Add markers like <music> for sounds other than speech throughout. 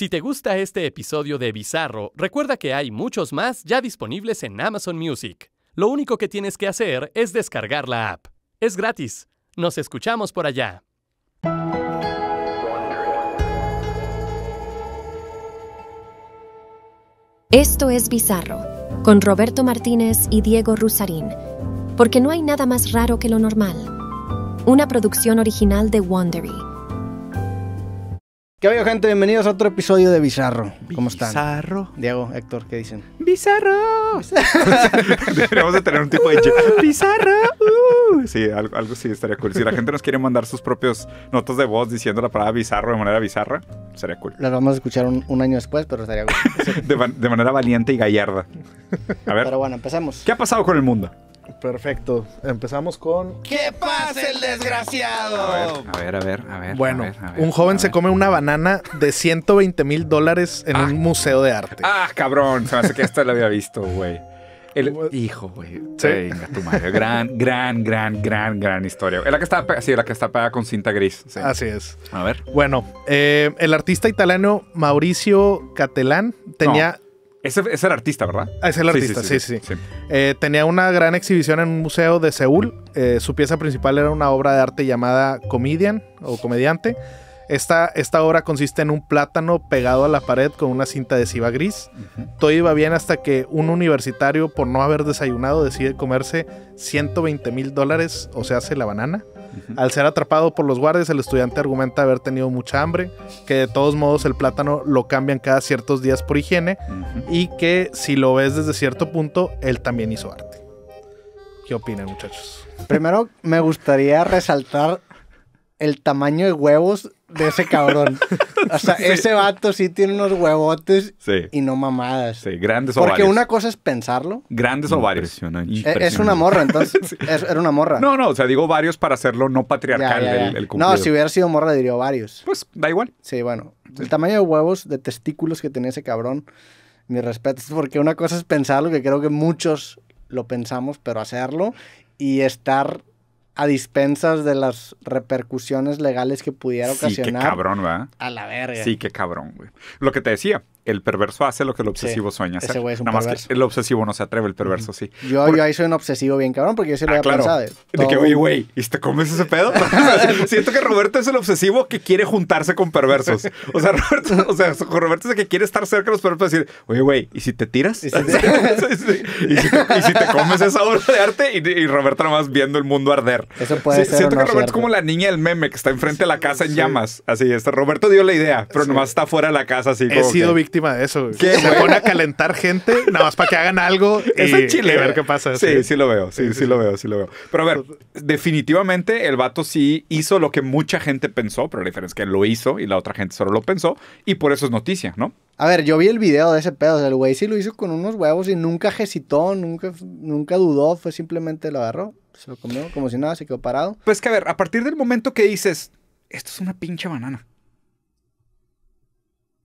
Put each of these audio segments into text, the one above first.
Si te gusta este episodio de Bizarro, recuerda que hay muchos más ya disponibles en Amazon Music. Lo único que tienes que hacer es descargar la app. Es gratis. Nos escuchamos por allá. Esto es Bizarro, con Roberto Martínez y Diego Rusarín, porque no hay nada más raro que lo normal. Una producción original de Wondery. ¿Qué hay, gente? Bienvenidos a otro episodio de Bizarro. ¿Cómo están? Bizarro. Diego, Héctor, ¿qué dicen? Bizarro. <laughs> Deberíamos de tener un tipo de... bizarro. <laughs> Sí, algo, sí estaría cool. Si la gente nos quiere mandar sus propios notas de voz diciendo la palabra bizarro de manera bizarra, sería cool. Las vamos a escuchar un, año después, pero estaría <laughs> cool. De, manera valiente y gallarda. A ver. Pero bueno, empezamos. ¿Qué ha pasado con el mundo? Perfecto. Empezamos con. ¿Qué pasa, el desgraciado? A ver, a ver, a ver. Bueno, un joven se come una banana de 120 mil dólares en ah. un museo de arte. Ah, cabrón. Se me hace que esto lo había visto, güey. El... Hijo, güey. Sí. Venga, tu madre. Gran, gran, gran, gran, gran historia. Es la que está, sí, la que está pegada con cinta gris. Así es. A ver. Bueno, eh, el artista italiano Mauricio Catelán tenía. Ese es el artista, ¿verdad? Ah, es el artista, sí, sí. sí, eh, tenía una gran exhibición en un museo de Seúl. Eh, su pieza principal era una obra de arte llamada Comedian o Comediante. Esta, esta obra consiste en un plátano pegado a la pared con una cinta adhesiva gris. Todo iba bien hasta que un universitario, por no haber desayunado, decide comerse 120 mil dólares, o se hace la banana. Al ser atrapado por los guardias, el estudiante argumenta haber tenido mucha hambre, que de todos modos el plátano lo cambian cada ciertos días por higiene y que si lo ves desde cierto punto, él también hizo arte. ¿Qué opinan muchachos? Primero me gustaría resaltar el tamaño de huevos de ese cabrón. o sea, <laughs> ese vato sí tiene unos huevotes y no mamadas. Sí, grandes varios. Porque una cosa es pensarlo. Grandes o varios. E-, es una morra, entonces. <laughs> era una morra. No, no, o sea, digo varios para hacerlo no patriarcal del No, si hubiera sido morra diría varios. Pues da igual. Sí, bueno. El tamaño de huevos, de testículos que tenía ese cabrón, mi respeto. Porque una cosa es pensarlo, que creo que muchos lo pensamos, pero hacerlo y estar a dispensas de las repercusiones legales que pudiera ocasionar. Sí, qué cabrón, ¿verdad? A la verga. Sí, qué cabrón, güey. Lo que te decía, el perverso hace lo que el obsesivo sueña Ese güey es un Nada más que el obsesivo no se atreve, el perverso sí. Yo, ahí soy un obsesivo bien cabrón porque yo se lo ah, había ah, claro. De que, oye, güey, ¿y te comes ese pedo? <laughs> Siento que Roberto es el obsesivo que quiere juntarse con perversos. O sea, Roberto, o sea, Roberto es el que quiere estar cerca de los perversos y decir, oye, güey, ¿y si te tiras? ¿Y si te, comes esa obra de arte? Y, Roberto nomás viendo el mundo arder. Eso puede ser Siento que Roberto es como la niña del meme que está enfrente de la casa en llamas. Así, este Roberto dio la idea, pero nomás está fuera de la casa así de eso. Se pone a calentar gente nada más para que hagan algo es en Chile, ver qué pasa. Sí, sí, lo veo, sí, sí, lo veo, Pero a ver, definitivamente el vato sí hizo lo que mucha gente pensó, pero la diferencia es que lo hizo y la otra gente solo lo pensó y por eso es noticia, ¿no? A ver, yo vi el video de ese pedo, el güey sí lo hizo con unos huevos y nunca hesitó, nunca, nunca dudó, fue simplemente lo agarró, se lo comió como si nada, se quedó parado. Pues que a ver, a partir del momento que dices, esto es una pinche banana.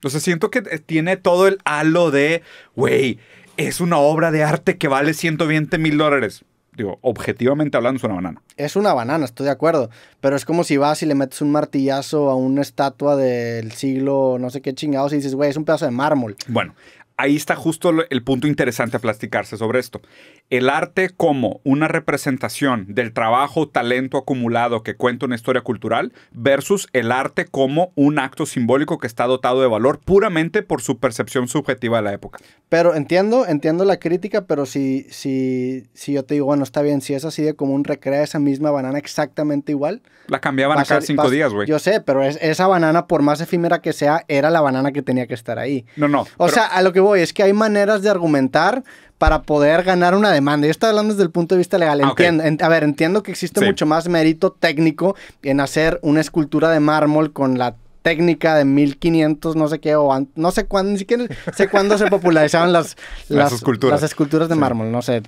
Entonces siento que eh, tiene todo el halo de, güey, es una obra de arte que vale 120 mil dólares. Digo, objetivamente hablando es una banana. Es una banana, estoy de acuerdo. Pero es como si vas y le metes un martillazo a una estatua del siglo no sé qué chingados y dices, güey, es un pedazo de mármol. Bueno, ahí está justo el punto interesante a platicarse sobre esto el arte como una representación del trabajo, talento acumulado que cuenta una historia cultural versus el arte como un acto simbólico que está dotado de valor puramente por su percepción subjetiva de la época. Pero entiendo, entiendo la crítica, pero si, si yo te digo, bueno, está bien, si es así de común, recrea esa misma banana exactamente igual. La cambiaban a cada cinco días, güey. Yo sé, pero esa banana, por más efímera que sea, era la banana que tenía que estar ahí. No, no. O sea, a lo que voy es que hay maneras de argumentar para poder ganar una demanda. Yo estoy hablando desde el punto de vista legal. Ah, entiendo, a ver, entiendo que existe mucho más mérito técnico en hacer una escultura de mármol con la técnica de 1500, no sé qué, o no sé cuándo, ni siquiera sé cuándo se <laughs> popularizaban las, las, esculturas. de mármol, no sé,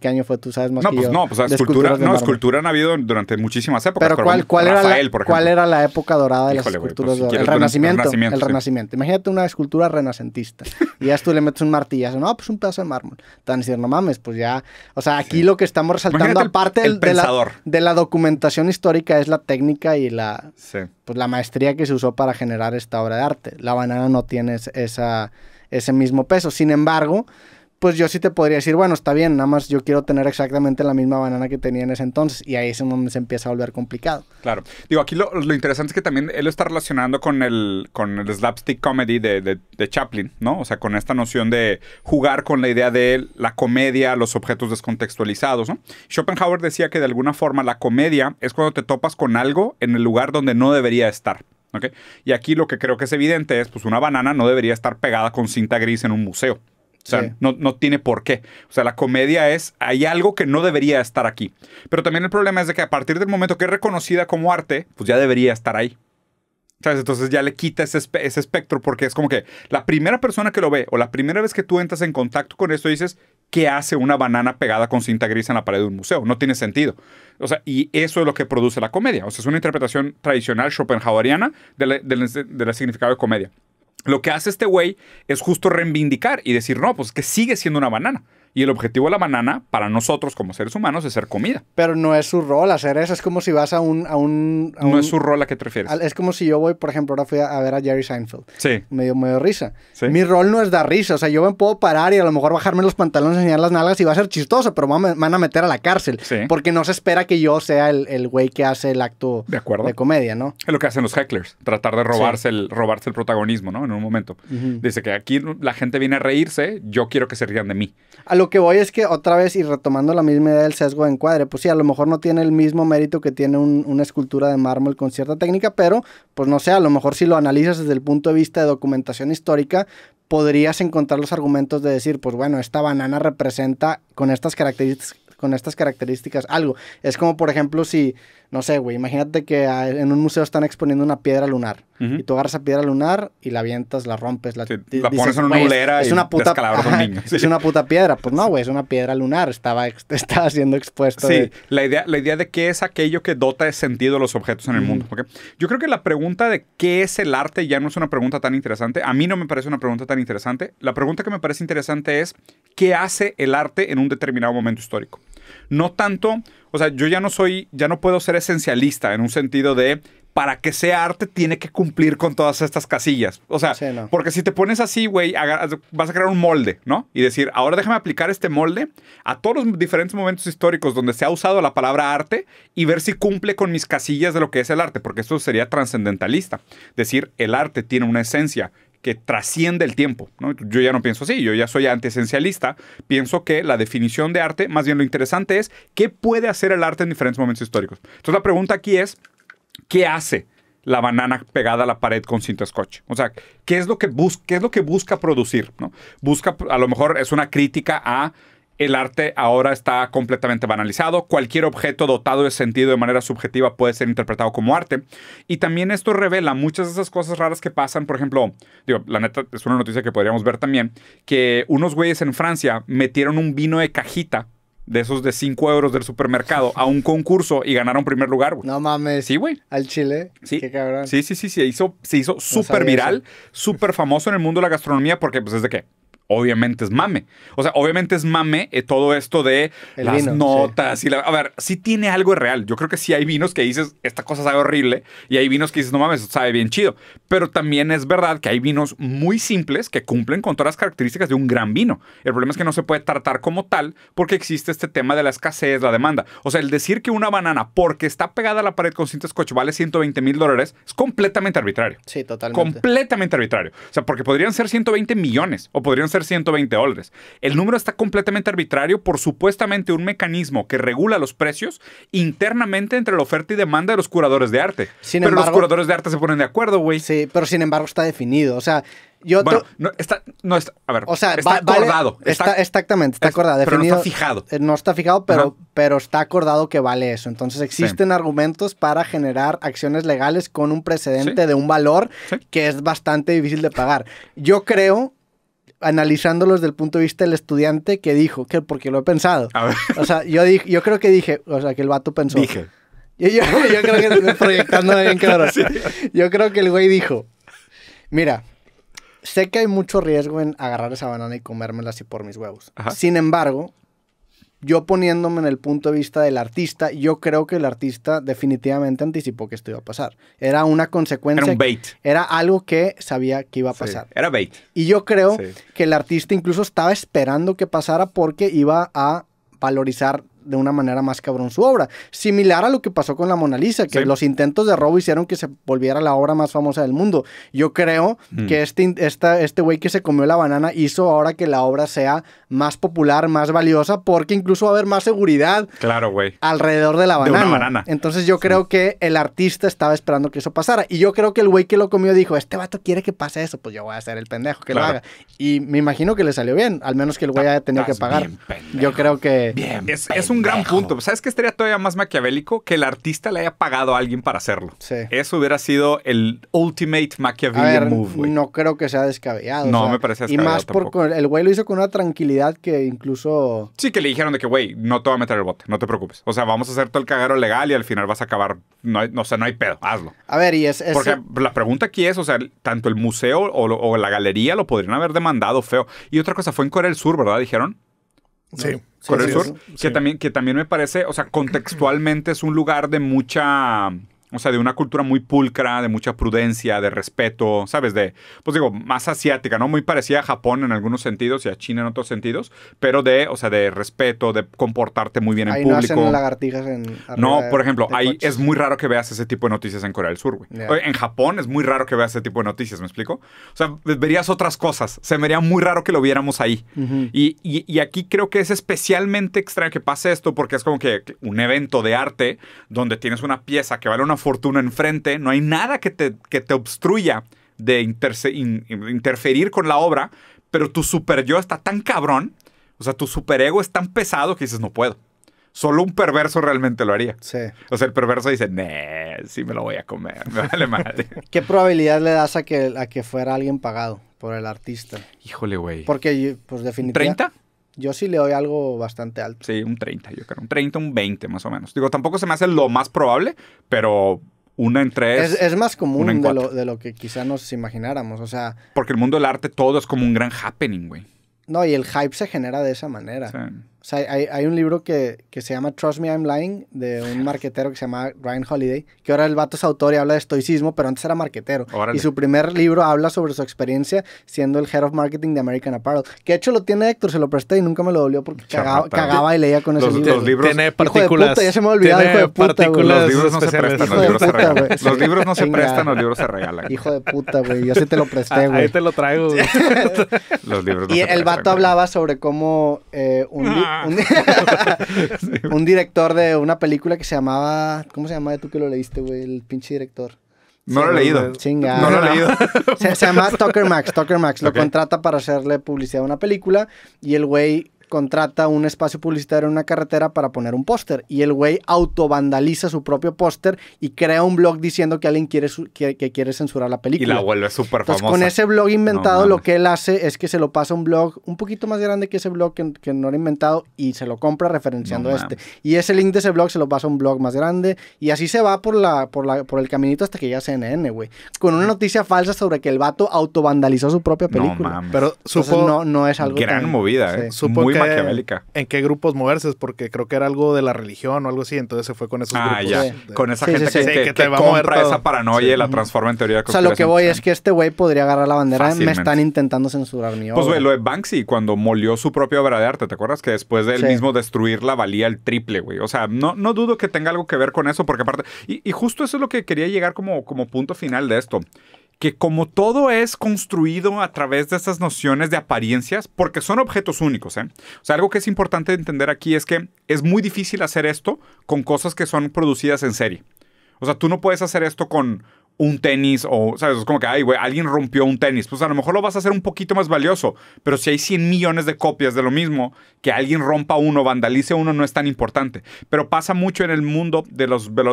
¿Qué, año fue? Tú sabes más no, que pues No, pues escultura, no, escultura han habido durante muchísimas épocas. Pero, ¿cuál, era la, época dorada de las pues esculturas el renacimiento. el renacimiento. Imagínate una escultura renacentista. y ya tú le metes un martillo No, pues un pedazo de mármol. tan van no mames, pues ya. O sea, aquí lo que estamos resaltando, aparte del de, la, documentación histórica, es la técnica y la, pues, la maestría que se usó para generar esta obra de arte. La banana no tiene ese mismo peso. Sin embargo pues yo sí te podría decir, bueno, está bien, nada más yo quiero tener exactamente la misma banana que tenía en ese entonces. Y ahí es donde se empieza a volver complicado. Claro. Digo, aquí lo, interesante es que también él lo está relacionando con el, con el slapstick comedy de, de, Chaplin, ¿no? O sea, con esta noción de jugar con la idea de la comedia, los objetos descontextualizados, ¿no? Schopenhauer decía que de alguna forma la comedia es cuando te topas con algo en el lugar donde no debería estar. ¿ok? Y aquí lo que creo que es evidente es, pues una banana no debería estar pegada con cinta gris en un museo, o sea, no, no, tiene por qué. O sea, la comedia es, hay algo que no debería estar aquí. Pero también el problema es de que a partir del momento que es reconocida como arte, pues ya debería estar ahí. ¿Sabes? Entonces ya le quita ese, ese espectro porque es como que la primera persona que lo ve o la primera vez que tú entras en contacto con esto dices, ¿qué hace una banana pegada con cinta gris en la pared de un museo? No tiene sentido. O sea, y eso es lo que produce la comedia. O sea, es una interpretación tradicional schopenhaueriana del significado de comedia. Lo que hace este güey es justo reivindicar y decir, no, pues que sigue siendo una banana. Y el objetivo de la banana, para nosotros como seres humanos, es ser comida. Pero no es su rol hacer eso. Es como si vas a un. A un, no es su rol a que te refieres. es como si yo voy, por ejemplo, ahora fui a, ver a Jerry Seinfeld. Sí. Me dio, risa. ¿Sí? Mi rol no es dar risa. O sea, yo me puedo parar y a lo mejor bajarme los pantalones, enseñar las nalgas y va a ser chistoso, pero me van a meter a la cárcel. Sí. Porque no se espera que yo sea el, el güey que hace el acto de, comedia, ¿no? Es lo que hacen los hecklers. Tratar de robarse, el, robarse el protagonismo, ¿no? En un momento. Dice que aquí la gente viene a reírse, yo quiero que se rían de mí a lo que voy es que otra vez, y retomando la misma idea del sesgo de encuadre, pues sí, a lo mejor no tiene el mismo mérito que tiene una escultura de mármol con cierta técnica, pero pues no sé, a lo mejor si lo analizas desde el punto de vista de documentación histórica, podrías encontrar los argumentos de decir, pues bueno, esta banana representa con estas características, con estas características algo. Es como, por ejemplo, si no sé, güey, imagínate que en un museo están exponiendo una piedra lunar. Y tú agarras esa piedra lunar y la avientas, la rompes, la, pones en una y una puta, un niño. Es una puta piedra. Pues no, güey, es una piedra lunar. Estaba, <laughs> estaba siendo expuesto. Sí, la, idea, la idea de qué es aquello que dota de sentido a los objetos en el mundo. Yo creo que la pregunta de qué es el arte ya no es una pregunta tan interesante. A mí no me parece una pregunta tan interesante. La pregunta que me parece interesante es qué hace el arte en un determinado momento histórico. No tanto, o sea, yo ya no soy, ya no puedo ser esencialista en un sentido de para que sea arte tiene que cumplir con todas estas casillas. O sea, porque si te pones así, güey, vas a crear un molde, ¿no? Y decir, ahora déjame aplicar este molde a todos los diferentes momentos históricos donde se ha usado la palabra arte y ver si cumple con mis casillas de lo que es el arte, porque eso sería trascendentalista. Decir, el arte tiene una esencia, que trasciende el tiempo. Yo ya no pienso así, yo ya soy antiesencialista. Pienso que la definición de arte, más bien lo interesante es qué puede hacer el arte en diferentes momentos históricos. Entonces la pregunta aquí es, ¿qué hace? la banana pegada a la pared con cinta scotch. O sea, ¿qué es lo que, es lo que busca producir? Busca, a lo mejor es una crítica a el arte ahora está completamente banalizado. Cualquier objeto dotado de sentido de manera subjetiva puede ser interpretado como arte. Y también esto revela muchas de esas cosas raras que pasan. Por ejemplo, digo, la neta es una noticia que podríamos ver también, que unos güeyes en Francia metieron un vino de cajita de esos de 5 euros del supermercado a un concurso y ganaron primer lugar, No mames. Sí, güey. Al Chile. Sí. Qué cabrón. Sí, sí, sí. Se hizo súper se hizo viral, súper famoso en el mundo de la gastronomía porque, pues, es de qué? obviamente es mame. O sea, obviamente es mame eh, todo esto de las notas y la, A ver, si tiene algo real. Yo creo que sí hay vinos que dices, esta cosa sabe horrible, y hay vinos que dices, no mames, sabe bien chido. Pero también es verdad que hay vinos muy simples que cumplen con todas las características de un gran vino. El problema es que no se puede tratar como tal porque existe este tema de la escasez, la demanda. O sea, el decir que una banana, porque está pegada a la pared con cinta scotch, vale 120 mil dólares, es completamente arbitrario. Sí, totalmente. Completamente arbitrario. O sea, porque podrían ser 120 millones o podrían ser 120 dólares. El número está completamente arbitrario por supuestamente un mecanismo que regula los precios internamente entre la oferta y demanda de los curadores de arte. pero los curadores de arte se ponen de acuerdo, güey. Sí, pero sin embargo está definido. O sea, yo bueno, está, no está, a ver, está acordado. está, exactamente, está acordado. pero no está fijado. Eh, no está fijado, pero, pero está acordado que vale eso. Entonces existen argumentos para generar acciones legales con un precedente de un valor que es bastante difícil de pagar. Yo creo analizándolos desde el punto de vista del estudiante que dijo, que porque lo he pensado. O sea, yo, dije, yo creo que dije, o sea, que el vato pensó. Dije. Yo, <laughs> creo que estoy proyectando bien claro. Yo creo que el güey dijo, mira, sé que hay mucho riesgo en agarrar esa banana y comérmela así por mis huevos. Sin embargo, yo poniéndome en el punto de vista del artista, yo creo que el artista definitivamente anticipó que esto iba a pasar. Era una consecuencia. Era un bait. Era algo que sabía que iba a pasar. era bait. Y yo creo que el artista incluso estaba esperando que pasara porque iba a valorizar de una manera más cabrón su obra. Similar a lo que pasó con la Mona Lisa, que los intentos de robo hicieron que se volviera la obra más famosa del mundo. Yo creo mm. que este este güey que se comió la banana hizo ahora que la obra sea más popular, más valiosa, porque incluso va a haber más seguridad claro, alrededor de la banana. Entonces yo creo que el artista estaba esperando que eso pasara. Y yo creo que el güey que lo comió dijo, este vato quiere que pase eso, pues yo voy a ser el pendejo que lo haga. Y me imagino que le salió bien, al menos que el güey haya tenido que pagar. Yo creo que un gran punto. ¿Sabes qué estaría todavía más maquiavélico? Que el artista le haya pagado a alguien para hacerlo. Sí. Eso hubiera sido el ultimate maquiavélico. move, No creo que sea descabellado. No, me parece descabellado. Y más porque el güey lo hizo con una tranquilidad que incluso. Sí, que le dijeron de que, güey, no te va a meter el bote, no te preocupes. O sea, vamos a hacer todo el cagaro legal y al final vas a acabar. No, o sea, no hay pedo, hazlo. A ver, y es. Porque la pregunta aquí es, o sea, tanto el museo o la galería lo podrían haber demandado feo. Y otra cosa, fue en Corea del Sur, ¿verdad? Dijeron. Sí. Sur, que, también, que también me parece, o sea, contextualmente es un lugar de mucha o sea, de una cultura muy pulcra, de mucha prudencia, de respeto, ¿sabes? De, pues digo, más asiática, ¿no? Muy parecida a Japón en algunos sentidos y a China en otros sentidos, pero de, o sea, de respeto, de comportarte muy bien en público. No, hacen lagartijas en no por ejemplo, ahí es muy raro que veas ese tipo de noticias en Corea del Sur, güey. En Japón es muy raro que veas ese tipo de noticias, ¿me explico? O sea, verías otras cosas. Se vería muy raro que lo viéramos ahí. y, y aquí creo que es especialmente extraño que pase esto porque es como que un evento de arte donde tienes una pieza que vale una fortuna enfrente, no hay nada que te, que te obstruya de interferir con la obra, pero tu super yo está tan cabrón, o sea, tu superego es tan pesado que dices, no puedo. Solo un perverso realmente lo haría. O sea, el perverso dice, nee, sí me lo voy a comer, me vale madre. <laughs> ¿Qué probabilidad le das a que, a que fuera alguien pagado por el artista? Híjole, güey. Porque, pues, definitivamente... ¿30? Yo sí le doy algo bastante alto. Sí, un 30, yo creo. Un 30, un 20 más o menos. Digo, tampoco se me hace lo más probable, pero una en tres. Es, es más común de, lo, de lo que quizá nos imagináramos. O sea. Porque el mundo del arte todo es como un gran happening, güey. No, y el hype se genera de esa manera. Sí. O sea, hay, un libro que, que, se llama Trust Me I'm Lying, de un marquetero que se llama Ryan Holiday, que ahora el vato es autor y habla de estoicismo, pero antes era marquetero. Y su primer libro habla sobre su experiencia siendo el Head of Marketing de American Apparel. Que de hecho lo tiene Héctor, se lo presté y nunca me lo dolió porque cagaba, y leía con ese esos libros. Los libros. Tiene Puta, ya se me ha olvidado. hijo de puta, Los libros no se prestan, los libros se regalan. Hijo de puta, güey. Yo sí te lo presté, ah, güey. Ahí te lo traigo, los libros no Y el vato hablaba sobre cómo eh, un, ah, <laughs> <laughs> Un, director de una película que se llamaba. ¿Cómo se llamaba tú que lo leíste, güey? El pinche director. No lo he leído. chinga No lo he leído. Se, llama Tucker Max. Tucker Max lo contrata para hacerle publicidad a una película y el güey contrata un espacio publicitario en una carretera para poner un póster y el güey autovandaliza su propio póster y crea un blog diciendo que alguien quiere que, quiere censurar la película. Y la vuelve súper famosa. Pues con ese blog inventado lo que él hace es que se lo pasa a un blog un poquito más grande que ese blog que, no era inventado y se lo compra referenciando este. Y ese link de ese blog se lo pasa a un blog más grande y así se va por la por la por el caminito hasta que ya CNN, güey. Con una mm. noticia falsa sobre que el vato autobandalizó su propia película. Pero supo no no es algo gran movida, eh. que en qué grupos moverse, porque creo que era algo de la religión o algo así, entonces se fue con esos ah, con esa gente que, esa paranoia y la transforma en teoría de O sea, lo que voy es que este güey podría agarrar la bandera, me están intentando censurar mi obra. Pues güey, lo de Banksy, cuando molió su propia obra de arte, ¿te acuerdas? Que después de él mismo destruirla valía el triple, güey. O sea, no, no dudo que tenga algo que ver con eso, porque aparte... Y, y justo eso es lo que quería llegar como, como punto final de esto que como todo es construido a través de estas nociones de apariencias, porque son objetos únicos, ¿eh? O sea, algo que es importante entender aquí es que es muy difícil hacer esto con cosas que son producidas en serie. O sea, tú no puedes hacer esto con un tenis o, ¿sabes? Es como que, alguien rompió un tenis. Pues a lo mejor lo vas a hacer un poquito más valioso, pero si hay 100 millones de copias de lo mismo, que alguien rompa uno, vandalice uno, no es tan importante. Pero pasa mucho en el mundo de los, de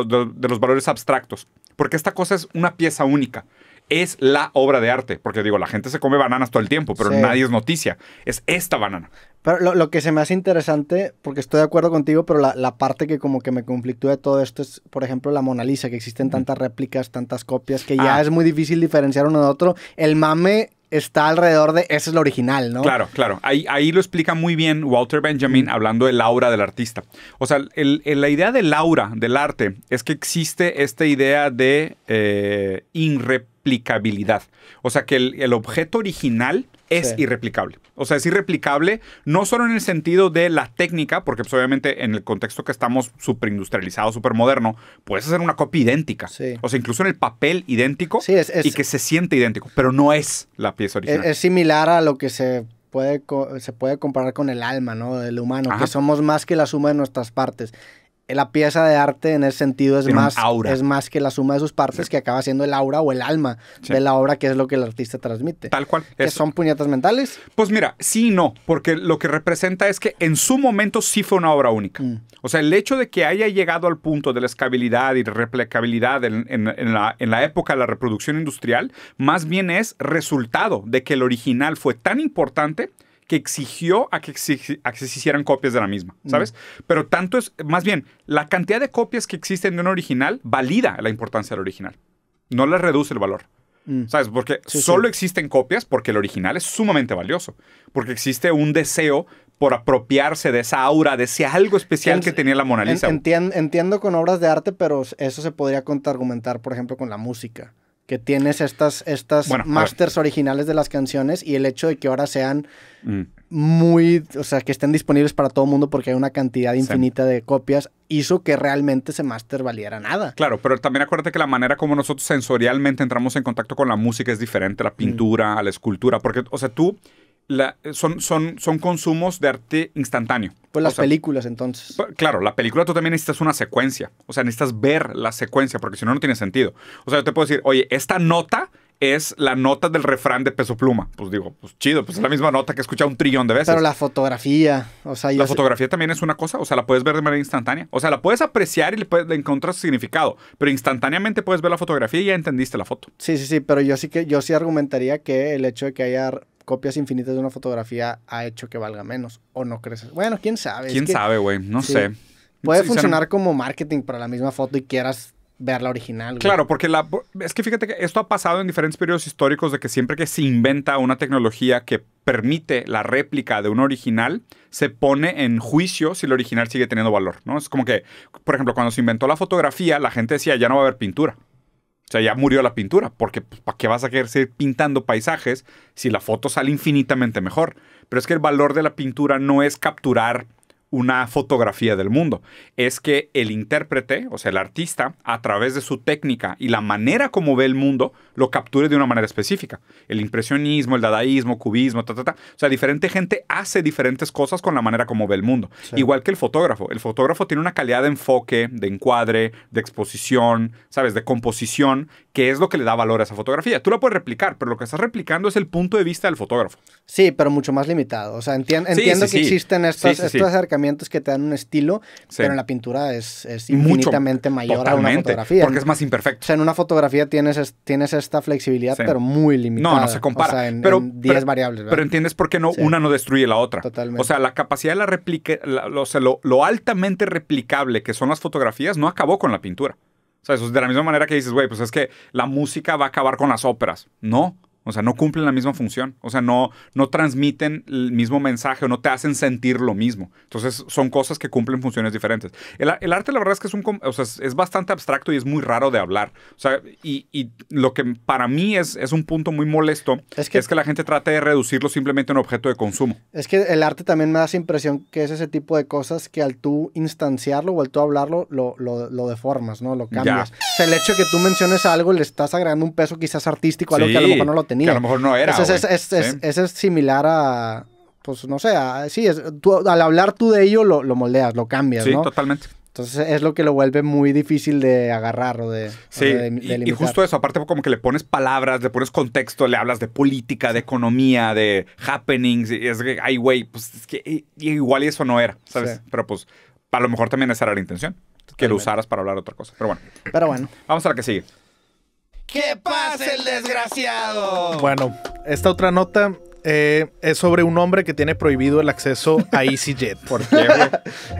los valores abstractos, porque esta cosa es una pieza única es la obra de arte. Porque digo, la gente se come bananas todo el tiempo, pero nadie es noticia. Es esta banana. Pero lo, que se me hace interesante, porque estoy de acuerdo contigo, pero la, parte que como que me conflictúa de todo esto es, por ejemplo, la Mona Lisa, que existen tantas réplicas, tantas copias, que ya ah. es muy difícil diferenciar uno de otro. El mame está alrededor de ese es lo original, ¿no? Claro, claro. Ahí, ahí lo explica muy bien Walter Benjamin mm. hablando de aura del artista. O sea, la idea del aura del arte es que existe esta idea de eh, irreplicabilidad. O sea, que el, objeto original es irreplicable. O sea, es irreplicable, no solo en el sentido de la técnica, porque pues, obviamente en el contexto que estamos súper industrializado, súper moderno, puedes hacer una copia idéntica. O sea, incluso en el papel idéntico y que se siente idéntico, pero no es la pieza original. es, similar a lo que se puede, se puede comparar con el alma, ¿no? Del humano, que somos más que la suma de nuestras partes la pieza de arte en ese sentido es más, es más que la suma de sus partes que acaba siendo el aura o el alma de la obra que es lo que el artista transmite. Tal cual. ¿Que son puñetas mentales? Pues mira, sí y no, porque lo que representa es que en su momento sí fue una obra única. Mm. O sea, el hecho de que haya llegado al punto de la escabilidad y replicabilidad en, la, en la época de la reproducción industrial, más bien es resultado de que el original fue tan importante que exigió a que, se hicieran copias de la misma, ¿sabes? Pero tanto es, más bien, la cantidad de copias que existen de un original valida la importancia del original, no le reduce el valor. Mm. ¿Sabes? Porque solo existen copias porque el original es sumamente valioso, porque existe un deseo por apropiarse de esa aura, de ese algo especial que tenía la Mona Lisa. entiendo con obras de arte, pero eso se podría contraargumentar, por ejemplo, con la música que tienes estas, estas masters originales de las canciones y el hecho de que ahora sean mm. muy, o sea, que estén disponibles para todo el mundo porque hay una cantidad infinita de copias, hizo que realmente ese master valiera nada. Claro, pero también acuérdate que la manera como nosotros sensorialmente entramos en contacto con la música es diferente, a la mm. pintura, a la escultura, porque, o sea, tú son, son, son consumos de arte instantáneo. Pues las películas entonces. Pues, claro, la película tú también necesitas una secuencia. O sea, necesitas ver la secuencia porque si no, no tiene sentido. O sea, yo te puedo decir, oye, esta nota es la nota del refrán de Peso Pluma. Pues digo, pues chido, pues es la misma nota que he escuchado un trillón de veces. Pero la fotografía, o sea... La fotografía también es una cosa, o sea, la puedes ver de manera instantánea. O sea, la puedes apreciar y le, puedes, significado, pero instantáneamente puedes ver la fotografía y ya entendiste la foto. Sí, sí, sí, pero yo sí que yo sí argumentaría que el hecho de que haya copias infinitas de una fotografía ha hecho que valga menos o no crees. Bueno, quién sabe. Quién sabe, güey, no sé. Puede funcionar como marketing para la misma foto y quieras ver la original. Claro, porque la, es que fíjate que esto ha pasado en diferentes periodos históricos de que siempre que se inventa una tecnología que permite la réplica de un original, se pone en juicio si el original sigue teniendo valor, ¿no? Es como que, por ejemplo, cuando se inventó la fotografía, la gente decía, ya no va a haber pintura. O sea, ya murió la pintura, porque pues, ¿para qué vas a querer seguir pintando paisajes si la foto sale infinitamente mejor? Pero es que el valor de la pintura no es capturar una fotografía del mundo. Es que el intérprete, o sea, el artista, a través de su técnica y la manera como ve el mundo, lo capture de una manera específica. El impresionismo, el dadaísmo, cubismo, ta, ta, ta. O sea, diferente gente hace diferentes cosas con la manera como ve el mundo. Igual que el fotógrafo. El fotógrafo tiene una calidad de enfoque, de encuadre, de exposición, ¿sabes? De composición que es lo que le da valor a esa fotografía. Tú la puedes replicar, pero lo que estás replicando es el punto de vista del fotógrafo. Sí, pero mucho más limitado. O sea, entiendo que existen estos, acercamientos que te dan un estilo, pero en la pintura es, infinitamente mayor a una fotografía. Porque es más imperfecto. en una fotografía tienes, tienes esta flexibilidad, pero muy limitada. No, no se compara. O sea, en, pero, 10 variables. Pero entiendes por qué no, una no destruye la otra. Totalmente. O sea, la capacidad de la replique, lo altamente replicable que son las fotografías no acabó con la pintura de la misma manera que dices, güey, pues es que la música va a acabar con las óperas. No, o sea, no cumplen la misma función. O sea, no, no transmiten el mismo mensaje o no te hacen sentir lo mismo. Entonces, son cosas que cumplen funciones diferentes. El, arte, la verdad es que es, un, o sea, es, bastante abstracto y es muy raro de hablar. O sea, y, lo que para mí es, un punto muy molesto es que, la gente trate de reducirlo simplemente a un objeto de consumo. Es que el arte también me da esa impresión que es ese tipo de cosas que al tú instanciarlo o al tú hablarlo, lo, lo, deformas, ¿no? Lo cambias. O sea, el hecho de que tú menciones algo le estás agregando un peso quizás artístico, algo que a lo que no lo tenía. Que a lo mejor no era. Ese, es, similar a, pues no sé, sí, al hablar tú de ello lo, moldeas, lo cambias. Sí, totalmente. Entonces es lo que lo vuelve muy difícil de agarrar o de... Sí, y, justo eso, aparte como que le pones palabras, le pones contexto, le hablas de política, de economía, de happenings, y es que, ay, güey, pues es que y, y igual eso no era, ¿sabes? Pero pues a lo mejor también esa era la intención, que lo usaras para hablar de otra cosa. Pero bueno. Pero bueno. Vamos a la que sigue. ¡Qué pase el desgraciado! Bueno, esta otra nota eh, es sobre un hombre que tiene prohibido el acceso a EasyJet. <laughs> ¿Por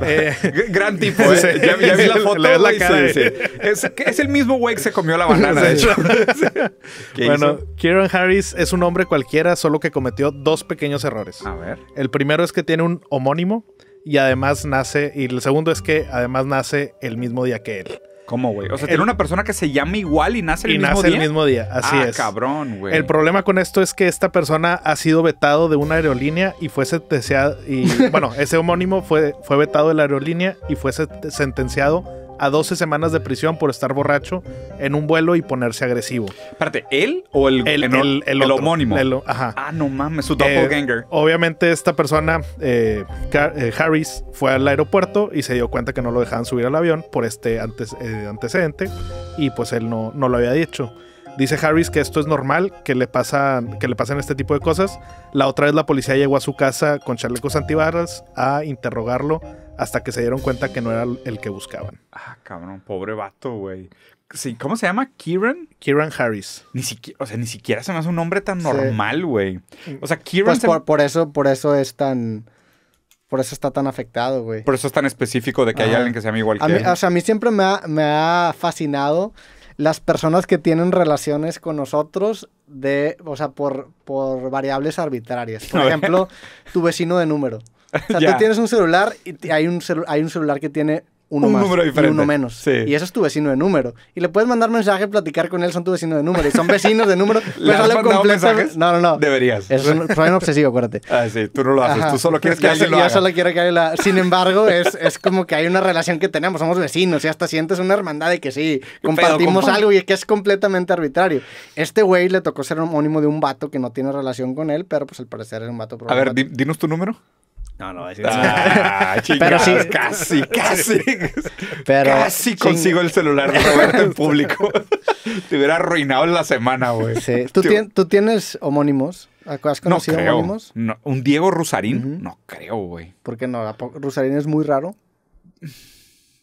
eh, Gran tipo, ¿eh? ya, vi la foto. Es, el mismo güey que se comió la banana, de hecho. <laughs> bueno, Kieran Harris es un hombre cualquiera, solo que cometió dos pequeños errores. A ver. El primero es que tiene un homónimo y además nace, y el segundo es que además nace el mismo día que él. ¿Cómo, güey? O sea, tiene una persona que se llama igual y nace el y nace el mismo día, así ah, es. cabrón, güey. El problema con esto es que esta persona ha sido vetado de una aerolínea y fue sentenciado. Y <laughs> bueno, ese homónimo fue, fue vetado de la aerolínea y fue sentenciado a 12 semanas de prisión por estar borracho en un vuelo y ponerse agresivo. Espérate, ¿él o el, el, el, homónimo? Ah, no mames, su doppelganger. Eh, obviamente, esta persona, eh, eh, Harris, fue al aeropuerto y se dio cuenta que no lo dejaban subir al avión por este eh, antecedente y pues él no, no lo había dicho. Dice Harris que esto es normal, que le, pasan, que le pasan este tipo de cosas. La otra vez la policía llegó a su casa con chalecos antibarras a interrogarlo hasta que se dieron cuenta que no era el que buscaban. Ah, cabrón, pobre vato, güey. Sí, ¿Cómo se llama? ¿Kieran? Kieran Harris. Ni siquiera, o sea, ni siquiera se me hace un nombre tan normal, güey. O sea, Kieran... Pues por, eso, por eso es tan... Por eso está tan afectado, güey. Por eso es tan específico de que hay alguien que se llama igual que él. O sea, a mí siempre me ha, fascinado las personas que tienen relaciones con nosotros de, o sea, por, por variables arbitrarias. Por <laughs> ejemplo, tu vecino de número. <laughs> tú tienes un celular y hay un, hay un celular que tiene uno más número y uno menos. Y eso es tu vecino de número. Y le puedes mandar mensaje, platicar con él, son tu vecino de número. Y son vecinos de número. <laughs> ¿Le has mandado mensajes? No, no, no. Deberías. Es un problema obsesivo, acuérdate. <laughs> Ah, sí, tú no lo haces. Tú solo quieres que alguien lo haga. Sin embargo, es, es, como que hay una relación que tenemos. Somos vecinos y hasta sientes una hermandad de que sí, compartimos algo y que es completamente arbitrario. Este güey le tocó ser homónimo de un vato que no tiene relación con él, pero pues al parecer es un vato. A ver, dinos tu número. No, no, es ah, Pero sí. Casi, casi. Pero casi consigo el celular de Roberto en público. Te hubiera arruinado la semana, güey. Sí. ¿Tú, tienes homónimos? ¿Has conocido homónimos? No. ¿Un Diego Rusarín? No creo, güey. ¿Por qué no? ¿Rusarín es muy raro?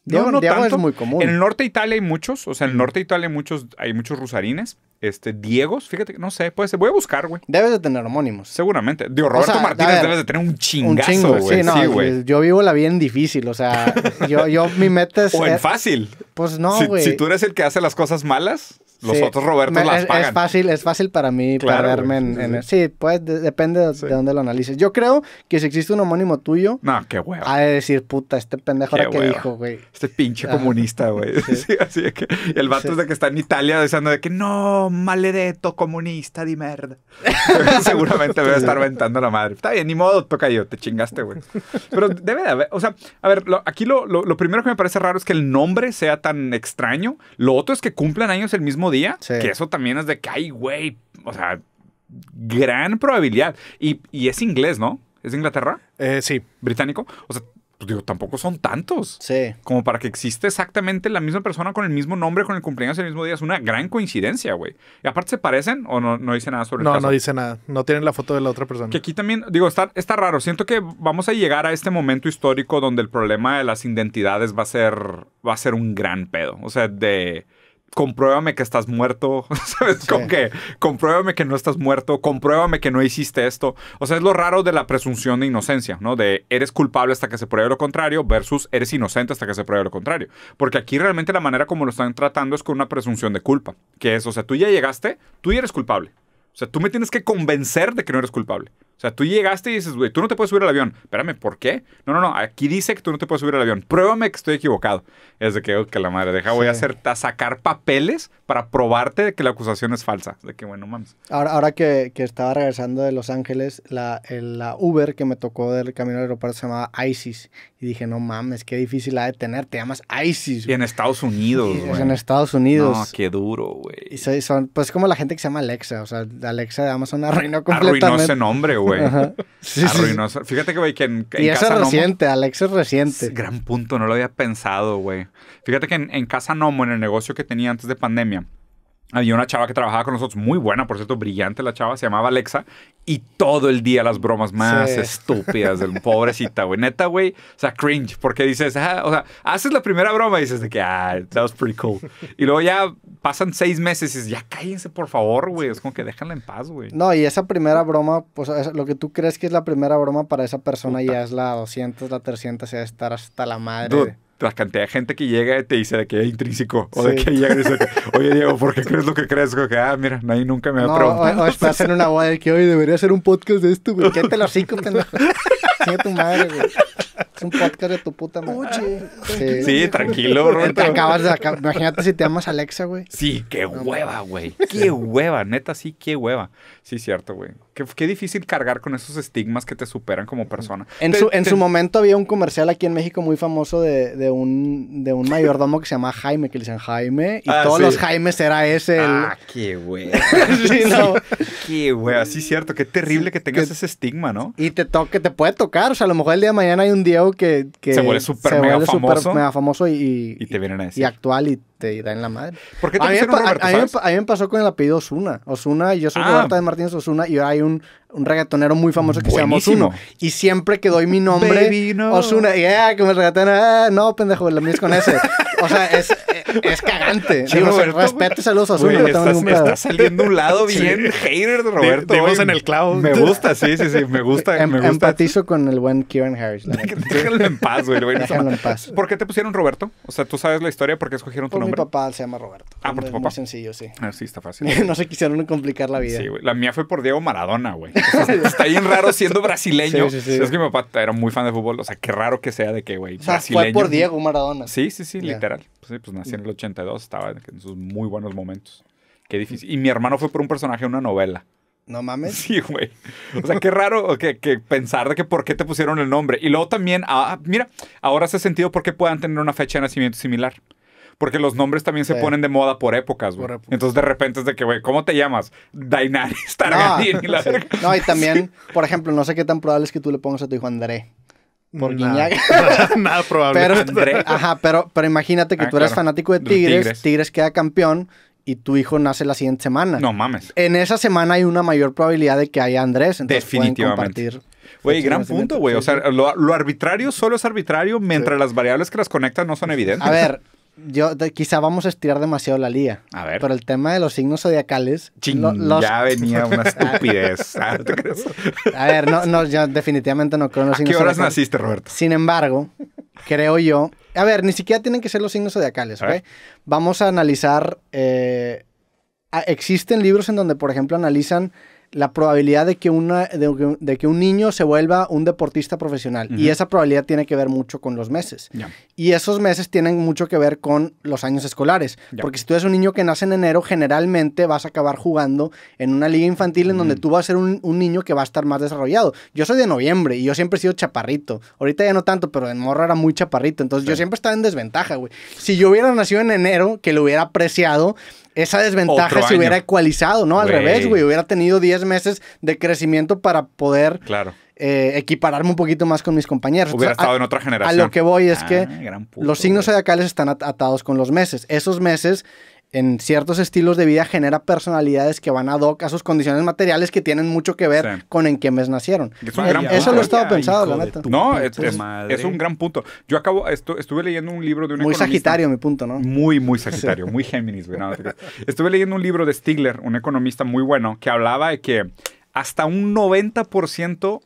Diego, no tanto. muy común. En el norte de Italia hay muchos, o sea, en el norte de Italia hay muchos, hay muchos rusarines. Este, Diegos, fíjate que no sé, puede ser, voy a buscar, güey. Debes de tener homónimos. Seguramente. Digo, Roberto Martínez debes de tener un chingazo, güey. Sí, no, güey. Yo vivo la vida en difícil, o sea, <laughs> yo, yo mi meta es. O en fácil. Pues no, güey. si, tú eres el que hace las cosas malas, los otros Robertos las es, pagan. Es fácil, es fácil para mí claro, en, en sí. pues depende de, dónde lo analices. Yo creo que si existe un homónimo tuyo. No, qué huevo. Ha de decir, puta, este pendejo era que dijo, güey. Este pinche ah, comunista, güey. <laughs> <laughs> así de que el vato es de que está en Italia deseando de que no, maledeto comunista de merda. <laughs> Seguramente voy a estar ventando la madre. Está bien, ni modo, toca yo, te chingaste, güey. Pero debe de haber, o sea, a ver, aquí lo primero que me parece raro es que el nombre sea tan extraño. Lo otro es que cumplan años el mismo día. Que eso también es de que, hay, güey, o sea, gran probabilidad. Y, es inglés, ¿no? ¿Es de Inglaterra? Eh, sí. ¿Británico? O sea, pues digo, tampoco son tantos. Sí. Como para que exista exactamente la misma persona con el mismo nombre, con el cumpleaños el mismo día. Es una gran coincidencia, güey. Y aparte, ¿se parecen o no, no dice nada sobre el caso? No, no dice nada. No tienen la foto de la otra persona. Que aquí también, digo, está, está raro. Siento que vamos a llegar a este momento histórico donde el problema de las identidades va a ser, va a ser un gran pedo. O sea, de compruébame que estás muerto, <laughs> ¿sabes? Con que compruébame que no estás muerto, compruébame que no hiciste esto. O sea, es lo raro de la presunción de inocencia, ¿no? De eres culpable hasta que se pruebe lo contrario versus eres inocente hasta que se pruebe lo contrario. Porque aquí realmente la manera como lo están tratando es con una presunción de culpa, que es, o sea, tú ya llegaste, tú ya eres culpable. O sea, tú me tienes que convencer de que no eres culpable. O sea, tú llegaste y dices, güey, tú no te puedes subir al avión. Espérame, ¿por qué? No, no, no, aquí dice que tú no te puedes subir al avión. Pruébame que estoy equivocado. Es de que, oh, que la madre, deja, voy a, hacer, a sacar papeles para probarte de que la acusación es falsa. De que, bueno, mames. Ahora, ahora que, que estaba regresando de Los Ángeles, la, la Uber que me tocó del camino al aeropuerto se llamaba ISIS. Y dije, no mames, qué difícil la de tener, te llamas ISIS. güey. Y en Estados Unidos, güey. En Estados Unidos. No, qué duro, güey. Y son, pues como la gente que se llama Alexa, o sea, Alexa de Amazon arruinó completamente. Arruinó ese nombre, güey güey. Fíjate que, güey, que en, y es reciente, Alex es reciente. gran punto, no lo había pensado, güey. Fíjate que en, en Casa Nomo, en el negocio que tenía antes de pandemia, había una chava que trabajaba con nosotros, muy buena, por cierto, brillante la chava, se llamaba Alexa, y todo el día las bromas más estúpidas del <laughs> pobrecita, güey. Neta, güey, o sea, cringe, porque dices, ah", o sea, haces la primera broma y dices de que, ah, that was pretty cool. Y luego ya pasan seis meses y dices, ya cállense, por favor, güey. Es como que déjanla en paz, güey. No, y esa primera broma, pues lo que tú crees que es la primera broma para esa persona ya es la 200, la 300, ya estar hasta la madre la cantidad de gente que llega y te dice de que es intrínseco o de que llega y dice, <laughs> oye Diego, ¿por qué crees lo que crees? Que, ah, mira, nadie nunca me ha no, preguntado. O, o estás en una boda de que hoy debería hacer un podcast de esto, güey. te los cinco, sí Sigue tu madre, güey. Es un podcast de tu puta madre. Sí, sí tranquilo, Roberto. acabas Imagínate si te amas Alexa, güey. Sí, qué hueva, güey. Qué hueva, neta, sí, qué hueva. Sí, cierto, güey. Qué, difícil cargar con esos estigmas que te superan como persona. En, su, en su momento había un comercial aquí en México muy famoso de, un, de un mayordomo que se llamaba Jaime, que le dicen Jaime, y ah, todos los Jaimes era ese. Ah, qué güey. <laughs> Qué güey, así cierto, qué terrible que tengas ese estigma, ¿no? Y te, toque te puede tocar, o sea, a lo mejor el día de mañana hay un Diego que... que se vuelve súper mega, famoso. Super, famoso y, y, te vienen a decir. Y actual y te da en la madre. ¿Por a, mí, a, mí, me pasó con el apellido Osuna. Osuna, yo soy ah. Roberta de Martínez Osuna y hay un, un reggaetonero muy famoso que se llama Osuno. Y siempre que doy mi nombre, Osuna, y yeah, que me reggaetona, ah, no, pendejo, la mío es con ese. <laughs> O sea, es, eh, es cagante. Sí, Roberto, respeto saludos a su hijo me está saliendo un lado bien hater de Roberto. Te, en el clavo. Me gusta, sí, sí, sí. Me gusta. Em, me gusta. Empatizo con el buen Kieran Harris. <laughs> Déjalo en paz, güey. Déjalo en paz. ¿Por qué te pusieron Roberto? O sea, ¿tú sabes la historia? ¿Por qué escogieron tu por pues nombre? Mi papá se llama Roberto. Ah, por tu papá. Muy sencillo, sí. Ah, sí, está fácil. <laughs> no se quisieron complicar la vida. Sí, güey. La mía fue por Diego Maradona, güey. <laughs> está bien raro siendo brasileño. Sí, sí, sí. Es que mi papá era muy fan de fútbol. O sea, qué raro que sea de que, güey. fue por Diego Maradona. Sí, sí, sí, literal. Pues sí, pues nací en el 82, estaba en sus muy buenos momentos. Qué difícil. Y mi hermano fue por un personaje de una novela. No mames. <laughs> Sí, güey. O sea, qué raro que, pensar de que por qué te pusieron el nombre. Y luego también, ah, mira, ahora hace sentido por qué puedan tener una fecha de nacimiento similar. Porque los nombres también se ponen de moda por épocas, güey. Entonces de repente es de que, güey, ¿cómo te llamas? Dainaris Targaryen y <laughs> No, y <laughs> también, por ejemplo, no sé qué tan probable es que tú le pongas a tu hijo André. Por nada, <laughs> nada, probable. Pero, ajá, pero, imagínate que ah, tú eres fanático de tigres, tigres, queda campeón y tu hijo nace la siguiente semana. No mames. En esa semana hay una mayor probabilidad de que haya Andrés. Entonces Definitivamente. Güey, gran punto, güey. O sea, lo, arbitrario solo es arbitrario mientras las variables que las conectan no son evidentes. A ver, yo quizá vamos a estirar demasiado la lía A ver. Pero el tema de los signos zodiacales. Ya venía una <laughs> estupidez. <laughs> Ah, a ver, yo definitivamente no creo en los ¿A ¿Qué horas naciste, Roberto? Sin embargo, creo yo. A ver, ni siquiera tienen que ser los signos zodiacales, ¿eh? vamos a analizar. Eh, existen libros en donde, por ejemplo, analizan la probabilidad de que, una, de, que un niño se vuelva un deportista profesional. Y esa probabilidad tiene que ver mucho con los meses. Y esos meses tienen mucho que ver con los años escolares. Porque si tú eres un niño que nace en enero, generalmente vas a acabar jugando en una liga infantil en donde tú vas a ser un, niño que va a estar más desarrollado. Yo soy de noviembre y yo siempre he sido chaparrito. Ahorita ya no tanto, pero en morra era muy chaparrito. Entonces yo siempre estaba en desventaja, güey. Si yo hubiera nacido en enero, que lo hubiera apreciado, esa desventaja se hubiera ecualizado, ¿no? Al revés, güey. Hubiera tenido 10 meses de crecimiento para poder eh, equipararme un poquito más con mis compañeros. Hubiera estado en otra generación. A lo que voy es que ah, los signos zodiacales están atados con los meses. Esos meses en ciertos estilos de vida genera personalidades que van ad hoc a sus condiciones materiales que tienen mucho que ver con en qué mes nacieron. Eh, eso lo he estado pensando, la neta. No, este, es, un gran punto. Yo acabo, estuve leyendo un libro de un Muy sagitario mi punto, ¿no? Muy, muy <laughs> sagitario, muy Géminis, estuve leyendo un libro de Stigler, un economista muy bueno, que hablaba de que hasta un 90%,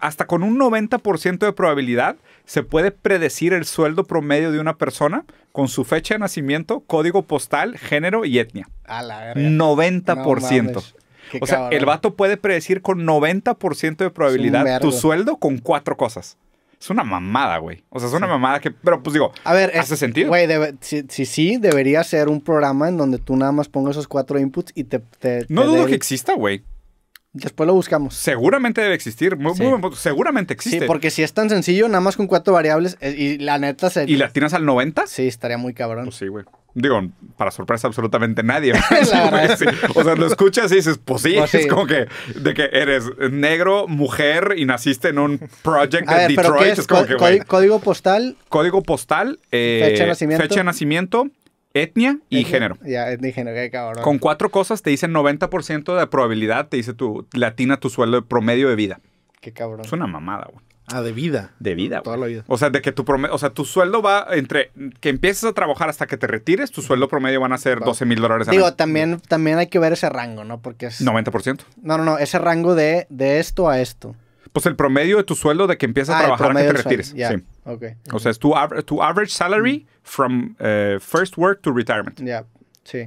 hasta con un 90% de probabilidad, se puede predecir el sueldo promedio de una persona con su fecha de nacimiento, código postal, género y etnia. A la verga. 90%. o sea, el vato puede predecir con 90% de probabilidad tu sueldo con cuatro cosas. Es una mamada, güey. O sea, es una mamada que, pero pues digo, a ver, hace sentido. Güey, si, sí, debería ser un programa en donde tú nada más pongas esos cuatro inputs y te... no dudo que exista, güey. Después lo buscamos. Seguramente debe existir. Muy, Seguramente existe. Sí, porque si es tan sencillo, nada más con cuatro variables eh, y la neta se. ¿Y las tiras al 90? Sí, estaría muy cabrón. Pues sí, güey. Digo, para sorpresa absolutamente nadie. <laughs> <laughs> O sea, lo escuchas y dices, pues, pues sí, es como que de que eres negro, mujer y naciste en un project de Detroit. es? como que, güey. Código postal. Código postal. Eh, fecha de nacimiento. Fecha de nacimiento etnia y género. Ya, etnia y género, qué cabrón. Con cuatro cosas te dicen 90% de probabilidad, te dice tu latina tu sueldo promedio de vida. Qué cabrón. Es una mamada, güey. Ah, de vida. De vida, Toda la vida. O sea, de que tu promedio, o sea, tu sueldo va entre que empieces a trabajar hasta que te retires, tu sueldo promedio van a ser 12 mil dólares. Digo, también, también hay que ver ese rango, ¿no? Porque es... 90%. No, no, no, ese rango de, de esto a esto. Pues el promedio de tu sueldo de que empiezas a ah, trabajar hasta que te retires. Sí. Okay. O sea, es tu, average salary mm. from eh, first work to retirement. Ya, sí.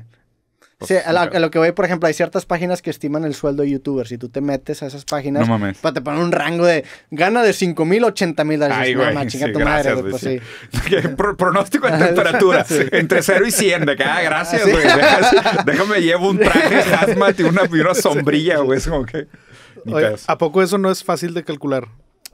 Pues, sí, a, lo que voy, por ejemplo, hay ciertas páginas que estiman el sueldo de youtubers. Si tú te metes a esas páginas, no mames. te ponen un rango de gana de 5 mil, 80 mil dólares. Ay, güey, gracias, madre. Pues <laughs> pronóstico de <laughs> temperatura entre 0 y 100. De cada ah, gracias, güey. <laughs> Déjame, llevar llevo un traje de hazmat y una, una sombrilla, güey. Es como que. ¿A poco eso no es fácil de calcular?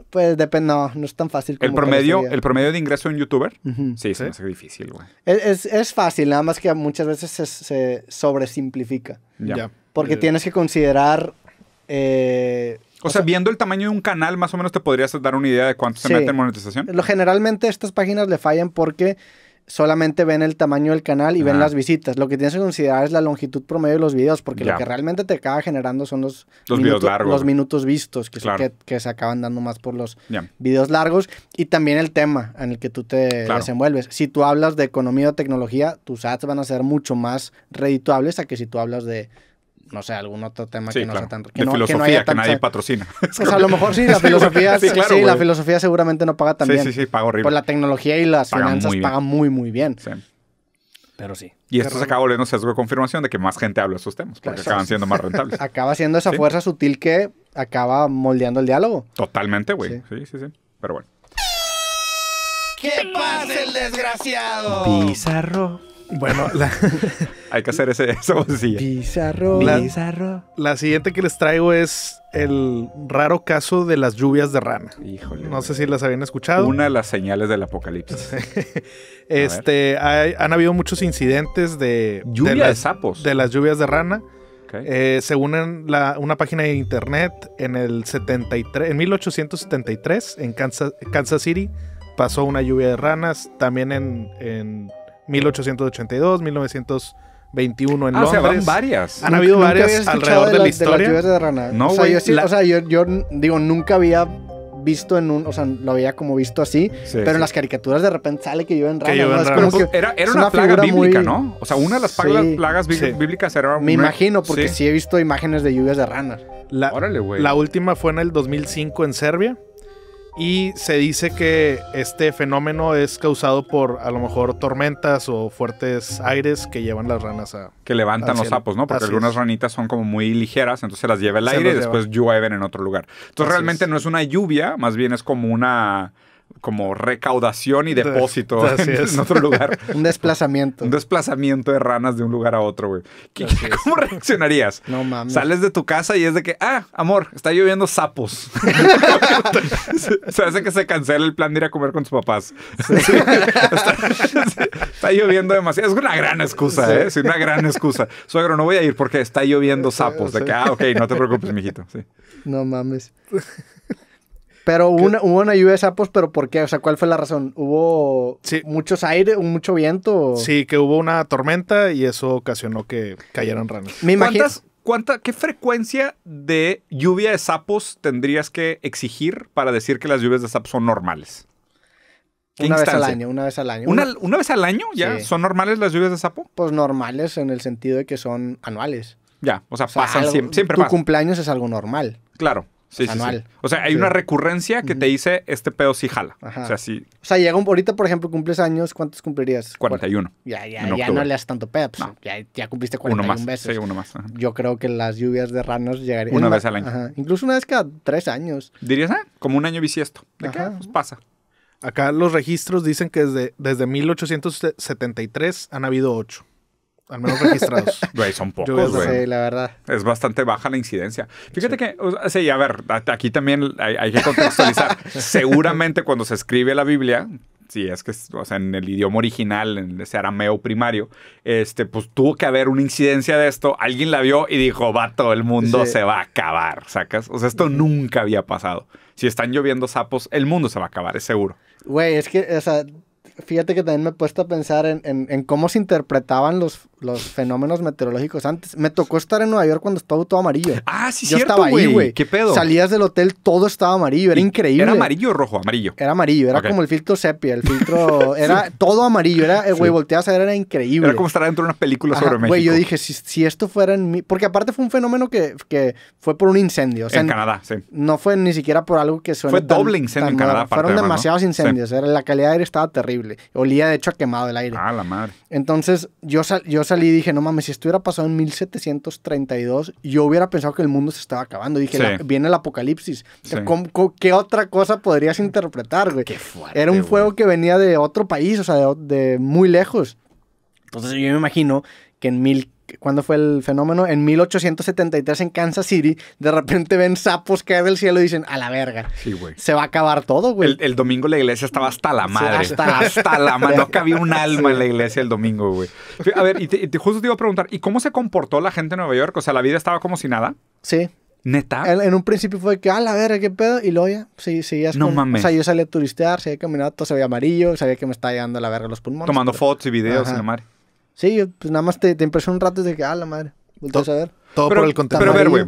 Pues depende, no, no es tan fácil. ¿El, promedio, ¿El promedio de ingreso de un youtuber? Sí, ¿Sí? difícil, güey. Es, fácil, nada más que muchas veces se, sobresimplifica. Ya. Porque tienes que considerar... Eh, o, sea, viendo el tamaño de un canal, más o menos te podrías dar una idea de cuánto se mete en monetización. Lo, generalmente estas páginas le fallan porque solamente ven el tamaño del canal y ven las visitas. Lo que tienes que considerar es la longitud promedio de los videos, porque lo que realmente te acaba generando son los, los minutos, vistos, que, que, se acaban dando más por los videos largos. Y también el tema en el que tú te desenvuelves. Si tú hablas de economía o tecnología, tus ads van a ser mucho más redituables a que si tú hablas de no sé, algún otro tema que no sea tan... Que de filosofía, que, nadie patrocina. <laughs> Pues a lo mejor sí, la <laughs> filosofía, sí, la filosofía seguramente no paga tan bien. Sí, sí, sí, paga horrible. Pues la tecnología y las finanzas pagan muy, muy bien. Sí. Pero sí. Y esto se acaba volviendo sesgo de confirmación de que más gente habla de esos temas, porque acaban siendo más <laughs> rentables. acaba siendo esa fuerza sutil que acaba moldeando el diálogo. Totalmente, güey. sí, sí, sí. Pero bueno. ¿Qué pasa el desgraciado? Pizarro. Bueno, <laughs> hay que hacer ese, Bizarro, la, bizarro. La siguiente que les traigo es el raro caso de las lluvias de rana. Híjole. No sé si las habían escuchado. Una de las señales del apocalipsis. <laughs> este, han habido muchos incidentes de. Lluvia de, sapos. De las lluvias de rana. Eh, según una página de internet, en el 73, en 1873, en Kansas, City, pasó una lluvia de ranas. También en 1882, 1921 en ah, Londres. O sea, van varias. Han habido varias alrededor de, la, historia. No, o sea, yo, o sea yo, digo, nunca había visto en un, o sea, lo había como visto así, pero en las caricaturas de repente sale que llueven ranas. rana. era, era una, plaga bíblica, ¿no? O sea, una de las plagas, bíblicas era Me imagino, porque sí. he visto imágenes de lluvias de ranas. La, Órale, güey. La última fue en el 2005 en Serbia. Y se dice que este fenómeno es causado por a lo mejor tormentas o fuertes aires que llevan las ranas a... Que levantan los sapos, ¿no? Porque algunas ranitas son como muy ligeras, entonces las lleva el aire y después llueven en otro lugar. Entonces realmente no es una lluvia, más bien es como una como recaudación y depósito <laughs> en, otro lugar. <laughs> un desplazamiento. Un desplazamiento de ranas de un lugar a otro, güey. <laughs> ¿Cómo reaccionarías? No mames. Sales de tu casa y es de que, ah, amor, está lloviendo sapos. se hace que se cancele el plan de ir a comer con tus papás. Está, lloviendo demasiado. Es una gran excusa, ¿eh? Es una gran excusa. Suegro, no voy a ir porque está lloviendo sapos. De que, ah, ok, no te preocupes, mijito. No mames. Pero hubo una, lluvia de sapos, pero ¿por qué? O sea, ¿cuál fue la razón? ¿Hubo muchos aire, mucho viento? Sí, que hubo una tormenta y eso ocasionó que cayeran ranas. Me ¿Cuánta, ¿Qué frecuencia de lluvia de sapos tendrías que exigir para decir que las lluvias de sapos son normales? Una vez al año, una vez al año. ¿Una, una... vez al año ya? ¿Son normales las lluvias de sapo? Pues normales en el sentido de que son anuales. Ya, o sea, pasan siempre, siempre. Tu cumpleaños es algo normal. Claro. O sea, hay una recurrencia que te dice, este pedo sí jala. O sea, O sea, llega un, ahorita, por ejemplo, cumples años, ¿cuántos cumplirías? 41. Ya, ya, ya no le das tanto pedo. Pues, ya, cumpliste 41 uno veces. uno más. Yo creo que las lluvias de ranos llegarían. Una vez al año. Incluso una vez cada tres años. Dirías, ah, como un año bisiesto. ¿De qué? Pues pasa. Acá los registros dicen que desde, desde 1873 han habido ocho al menos registrados. <laughs> Güey, son pocos, güey. Sí, la verdad. Es bastante baja la incidencia. Fíjate que, sí, a ver, aquí también hay, que contextualizar. <laughs> Seguramente cuando se escribe la Biblia, si es que, o sea, en el idioma original, en ese arameo primario, este, pues tuvo que haber una incidencia de esto. Alguien la vio y dijo, va, todo el mundo se va a acabar, ¿sacas? O sea, esto nunca había pasado. Si están lloviendo sapos, el mundo se va a acabar, es seguro. Güey, es que, o sea, fíjate que también me he puesto a pensar en cómo se interpretaban los, los fenómenos meteorológicos antes. Me tocó estar en Nueva York cuando estaba todo amarillo. Ah, sí, Yo estaba ahí, güey. ¿Qué pedo? Salías del hotel, todo estaba amarillo. Era increíble. ¿Era amarillo o rojo? Amarillo. Era amarillo. Era como el filtro sepia. El filtro... <laughs> <laughs> Era todo amarillo. Era, eh, güey, volteas a ver, era increíble. Era como estar dentro de una película sobre México. Güey, yo dije, si, esto fuera en mí... Porque aparte fue un fenómeno que, que fue por un incendio. en, Canadá, sí. No fue ni siquiera por algo que suena Fue tan, doble incendio en Canadá. Fueron demasiados incendios. Era, la calidad del aire estaba terrible. Olía, de hecho, a quemado el aire. Ah, la madre. Entonces, yo, yo y dije, no mames, si esto hubiera pasado en 1732, yo hubiera pensado que el mundo se estaba acabando. Dije, viene el apocalipsis. qué otra cosa podrías interpretar, güey? Era un fuego que venía de otro país, o sea, de, de muy lejos. Entonces yo me imagino que en mil cuándo fue el fenómeno, en 1873 en Kansas City, de repente ven sapos caer del cielo y dicen, a la verga. Sí, güey. Se va a acabar todo, güey. El, domingo la iglesia estaba hasta la madre. hasta, la <laughs> madre. No cabía un alma en la iglesia el domingo, güey. A ver, y, te, justo te iba a preguntar, ¿y cómo se comportó la gente en Nueva York? O sea, la vida estaba como si nada. Sí. ¿Neta? En, un principio fue que, a la verga, qué pedo. Y luego ya, sí, sí, ya No mames. O sea, yo salí a turistear, salí a caminar, todo se veía amarillo, sabía que me estaba llegando a la verga los pulmones. Tomando fotos y videos en la madre. Sí, pues nada más te, te un rato desde que, ah, la madre, volví a ver. Todo por el contenido. Pero ver, güey.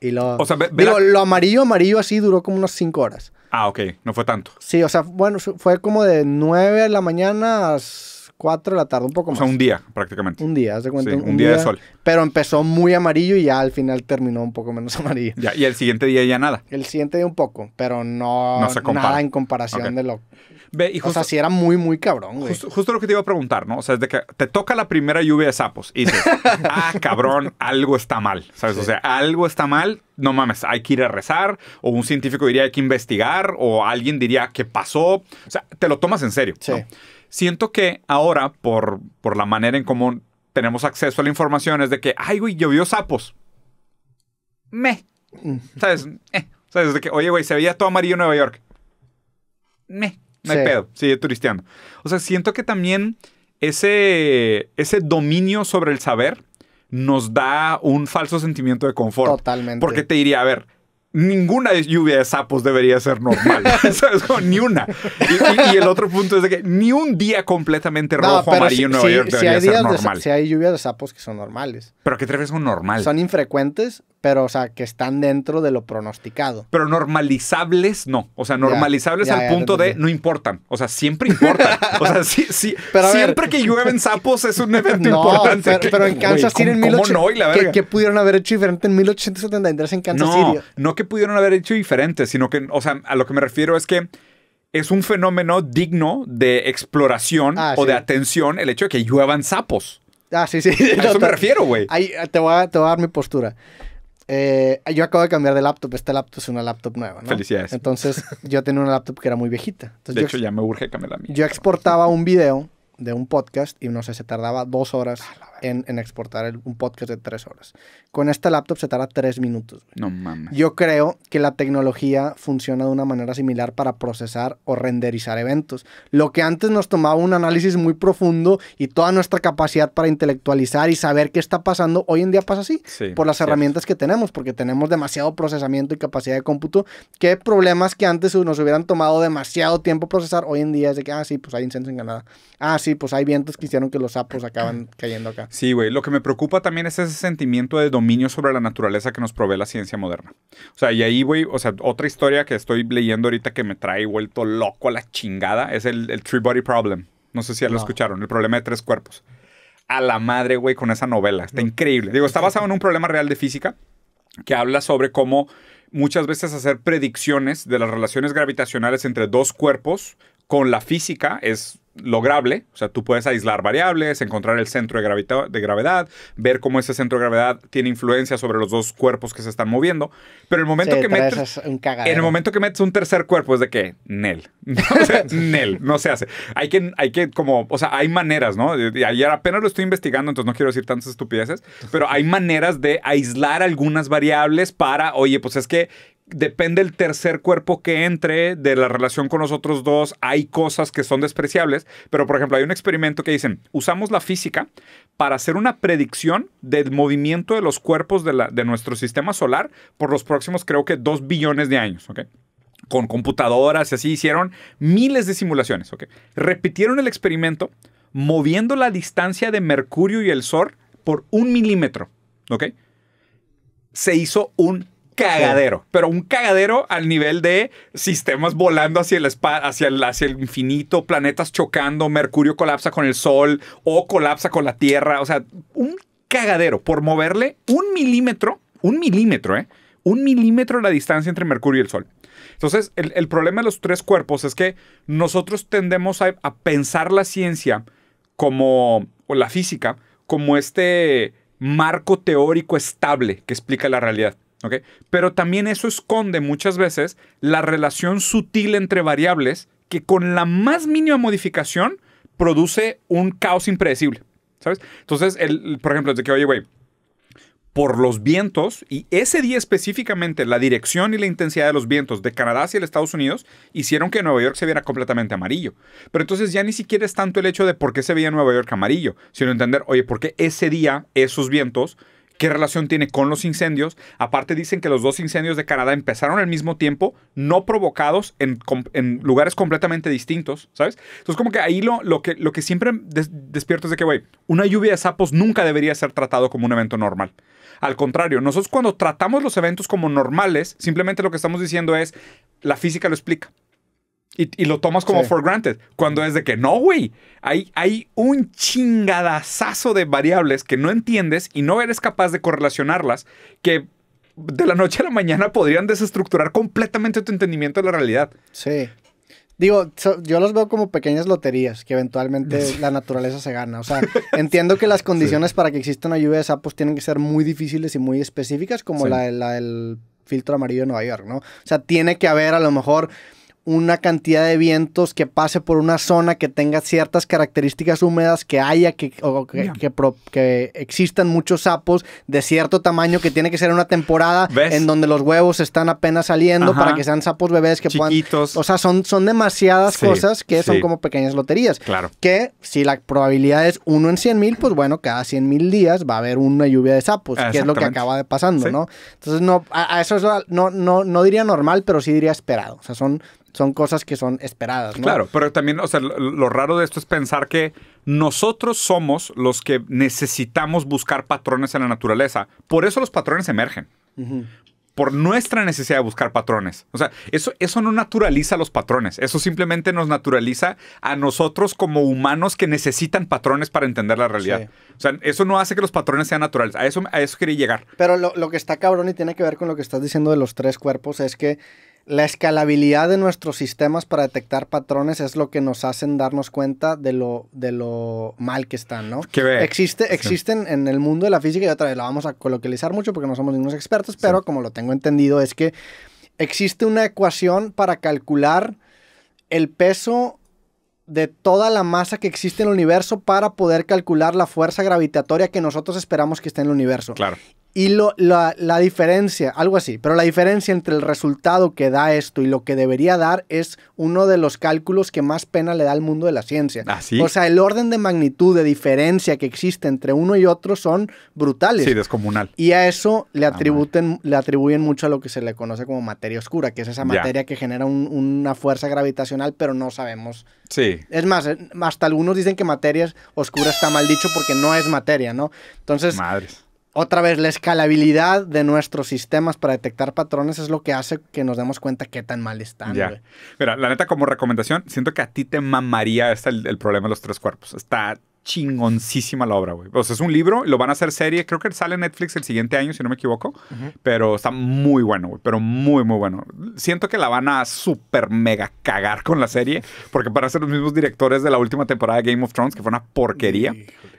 Y lo, o sea, lo amarillo, amarillo así duró como unas 5 horas. Ah, ok, no fue tanto. Sí, o sea, bueno, fue como de 9 de la mañana a 4 de la tarde, un poco más. O sea, un día prácticamente. Un día, ¿se cuenta? un, día, de sol. Pero empezó muy amarillo y ya al final terminó un poco menos <laughs> amarillo. y el siguiente día ya nada. El siguiente día un poco, pero no, no nada en comparación de lo... Ve, o sea, sí era muy, muy cabrón, güey. Justo, lo que te iba a preguntar, ¿no? O sea, es de que te toca la primera lluvia de sapos y dices, <laughs> ah, cabrón, algo está mal, ¿sabes? O sea, algo está mal, no mames, hay que ir a rezar, o un científico diría hay que investigar, o alguien diría qué pasó. O sea, te lo tomas en serio. Sí siento que ahora, por, por la manera en cómo tenemos acceso a la información, es de que, ay, güey, llovió sapos. Me. ¿Sabes? Eh. ¿Sabes? De que, oye, güey, se veía todo amarillo en Nueva York. Me. No hay pedo. Sigue turisteando. O sea, siento que también ese, ese dominio sobre el saber nos da un falso sentimiento de confort. Totalmente. Porque te diría, a ver, ninguna lluvia de sapos debería ser normal. <laughs> ni una. Y, el otro punto es de que ni un día completamente rojo, amarillo si, en Nueva York debería hay ser normal. De, si hay lluvias de sapos que son normales. ¿Pero que tres veces son normal? Son infrecuentes pero o sea, que están dentro de lo pronosticado. Pero normalizables no, o sea, normalizables al punto de no importan, o sea, siempre importan. o sea, sí, <laughs> siempre que llueven <laughs> sapos es un evento <laughs> importante. Pero, en Kansas City en verdad? ¿Qué, pudieron haber hecho diferente en 1873 en Kansas no, City? No, que pudieron haber hecho diferente, sino que, o sea, a lo que me refiero es que es un fenómeno digno de exploración ah, o de atención el hecho de que lluevan sapos. Ah, sí, sí. A eso me refiero, güey. Te, te, voy a dar mi postura. Eh, yo acabo de cambiar de laptop. Esta laptop es una laptop nueva, ¿no? Felicidades. Entonces, yo tenía una laptop que era muy viejita. de hecho, ya me urge cambiar la mía. Yo exportaba un video de un podcast y no sé, se tardaba dos horas en, exportar un podcast de tres horas. Con esta laptop se tarda tres minutos. No mames. Yo creo que la tecnología funciona de una manera similar para procesar o renderizar eventos. Lo que antes nos tomaba un análisis muy profundo y toda nuestra capacidad para intelectualizar y saber qué está pasando, hoy en día pasa así. por las herramientas que tenemos, porque tenemos demasiado procesamiento y capacidad de cómputo, que problemas que antes nos hubieran tomado demasiado tiempo procesar, hoy en día es de que, ah, sí, pues hay incendios en Canadá. Ah, sí, pues hay vientos que hicieron que los sapos acaban cayendo acá. Sí, güey. Lo que me preocupa también es ese sentimiento de dominio sobre la naturaleza que nos provee la ciencia moderna. O sea, y ahí, güey, o sea, otra historia que estoy leyendo ahorita que me trae vuelto loco a la chingada es el, el Three Body Problem. No sé si ya lo escucharon, el problema de tres cuerpos. A la madre, güey, con esa novela. Está increíble. Digo, está basado en un problema real de física que habla sobre cómo muchas veces hacer predicciones de las relaciones gravitacionales entre dos cuerpos con la física es lograble, o sea, tú puedes aislar variables, encontrar el centro de, gravedad, ver cómo ese centro de gravedad tiene influencia sobre los dos cuerpos que se están moviendo, pero el momento que metes en el momento que metes un tercer cuerpo es de que nel, <laughs> nel, no se hace. Hay que hay que como, o sea, hay maneras, ¿no? Y ayer apenas lo estoy investigando, entonces no quiero decir tantas estupideces, pero hay maneras de aislar algunas variables para, oye, pues es que depende el tercer cuerpo que entre de la relación con nosotros dos, hay cosas que son despreciables, pero por ejemplo hay un experimento que dicen, usamos la física para hacer una predicción del movimiento de los cuerpos de, nuestro sistema solar por los próximos creo que dos billones de años, ¿ok? Con computadoras y así hicieron miles de simulaciones, ¿ok? Repitieron el experimento moviendo la distancia de Mercurio y el Sol por un milímetro, ¿ok? Se hizo un cagadero, pero un cagadero al nivel de sistemas volando hacia el, espacio, hacia el, infinito, planetas chocando, Mercurio colapsa con el Sol o colapsa con la Tierra, o sea, un cagadero por moverle un milímetro, un milímetro, ¿eh? Un milímetro la distancia entre Mercurio y el Sol. Entonces, el, problema de los tres cuerpos es que nosotros tendemos a, a pensar la ciencia como, o la física, como este marco teórico estable que explica la realidad. Pero también eso esconde muchas veces la relación sutil entre variables que con la más mínima modificación produce un caos impredecible, ¿sabes? Entonces, el, por ejemplo, de que, oye, güey, por los vientos, y ese día específicamente la dirección y la intensidad de los vientos de Canadá hacia el Estados Unidos hicieron que Nueva York se viera completamente amarillo. Pero entonces ya ni siquiera es tanto el hecho de por qué se veía Nueva York amarillo, sino entender, oye, ¿por qué ese día esos vientos qué relación tiene con los incendios. Aparte dicen que los dos incendios de Canadá empezaron al mismo tiempo, no provocados en, lugares completamente distintos, ¿sabes? Entonces como que ahí lo, que, siempre despierto es de que, güey, una lluvia de sapos nunca debería ser tratado como un evento normal. Al contrario, nosotros cuando tratamos los eventos como normales, simplemente lo que estamos diciendo es, la física lo explica. Y, lo tomas como for granted. Cuando es de que no, güey. Hay, hay un chingadazo de variables que no entiendes y no eres capaz de correlacionarlas que de la noche a la mañana podrían desestructurar completamente tu entendimiento de la realidad. Sí. Digo, yo los veo como pequeñas loterías que eventualmente <laughs> la naturaleza se gana. O sea, entiendo que las condiciones para que exista una lluvia de sapos tienen que ser muy difíciles y muy específicas, como la, la, del filtro amarillo de Nueva York, ¿no? O sea, tiene que haber a lo mejor una cantidad de vientos que pase por una zona que tenga ciertas características húmedas que haya, que, que, que, existan muchos sapos de cierto tamaño, que tiene que ser una temporada en donde los huevos están apenas saliendo para que sean sapos bebés que Chiquitos. O sea, son, son demasiadas cosas que son como pequeñas loterías. Claro. Que si la probabilidad es uno en cien mil, pues bueno, cada cien mil días va a haber una lluvia de sapos, que es lo que acaba de pasando, ¿no? Entonces, no, a, eso no, no diría normal, pero sí diría esperado. O sea, son son cosas que son esperadas, ¿no? Claro, pero también, o sea, lo, raro de esto es pensar que nosotros somos los que necesitamos buscar patrones en la naturaleza. Por eso los patrones emergen. Por nuestra necesidad de buscar patrones. O sea, eso, eso no naturaliza los patrones. Eso simplemente nos naturaliza a nosotros como humanos que necesitan patrones para entender la realidad. O sea, eso no hace que los patrones sean naturales. A eso, a eso quería llegar. Pero lo, lo que está cabrón y tiene que ver con lo que estás diciendo de los tres cuerpos es que la escalabilidad de nuestros sistemas para detectar patrones es lo que nos hacen darnos cuenta de lo, de lo mal que están, ¿no? Que Existe, Existen en el mundo de la física, y otra vez la vamos a coloquializar mucho porque no somos ningunos expertos, pero como lo tengo entendido es que existe una ecuación para calcular el peso de toda la masa que existe en el universo para poder calcular la fuerza gravitatoria que nosotros esperamos que esté en el universo. Claro. Y lo, la, la, diferencia, algo así, pero la diferencia entre el resultado que da esto y lo que debería dar es uno de los cálculos que más pena le da al mundo de la ciencia. así ah, O sea, el orden de magnitud de diferencia que existe entre uno y otro son brutales. Sí, descomunal. Y a eso le, ah, atributen, le atribuyen mucho a lo que se le conoce como materia oscura, que es esa materia que genera una fuerza gravitacional, pero no sabemos. Sí. Es más, eh, hasta algunos dicen que materia oscura está mal dicho porque no es materia, ¿no? Entonces... Madres otra vez la escalabilidad de nuestros sistemas para detectar patrones es lo que hace que nos demos cuenta qué tan mal están. Ya. Mira, la neta, como recomendación, siento que a ti te mamaría este, el, problema de los tres cuerpos. Está chingoncísima la obra, güey. O sea, es un libro, lo van a hacer serie. Creo que sale en Netflix el siguiente año, si no me equivoco. Pero está muy bueno, güey. Pero muy, muy bueno. Siento que la van a super mega cagar con la serie. Porque para ser los mismos directores de la última temporada de Game of Thrones, que fue una porquería.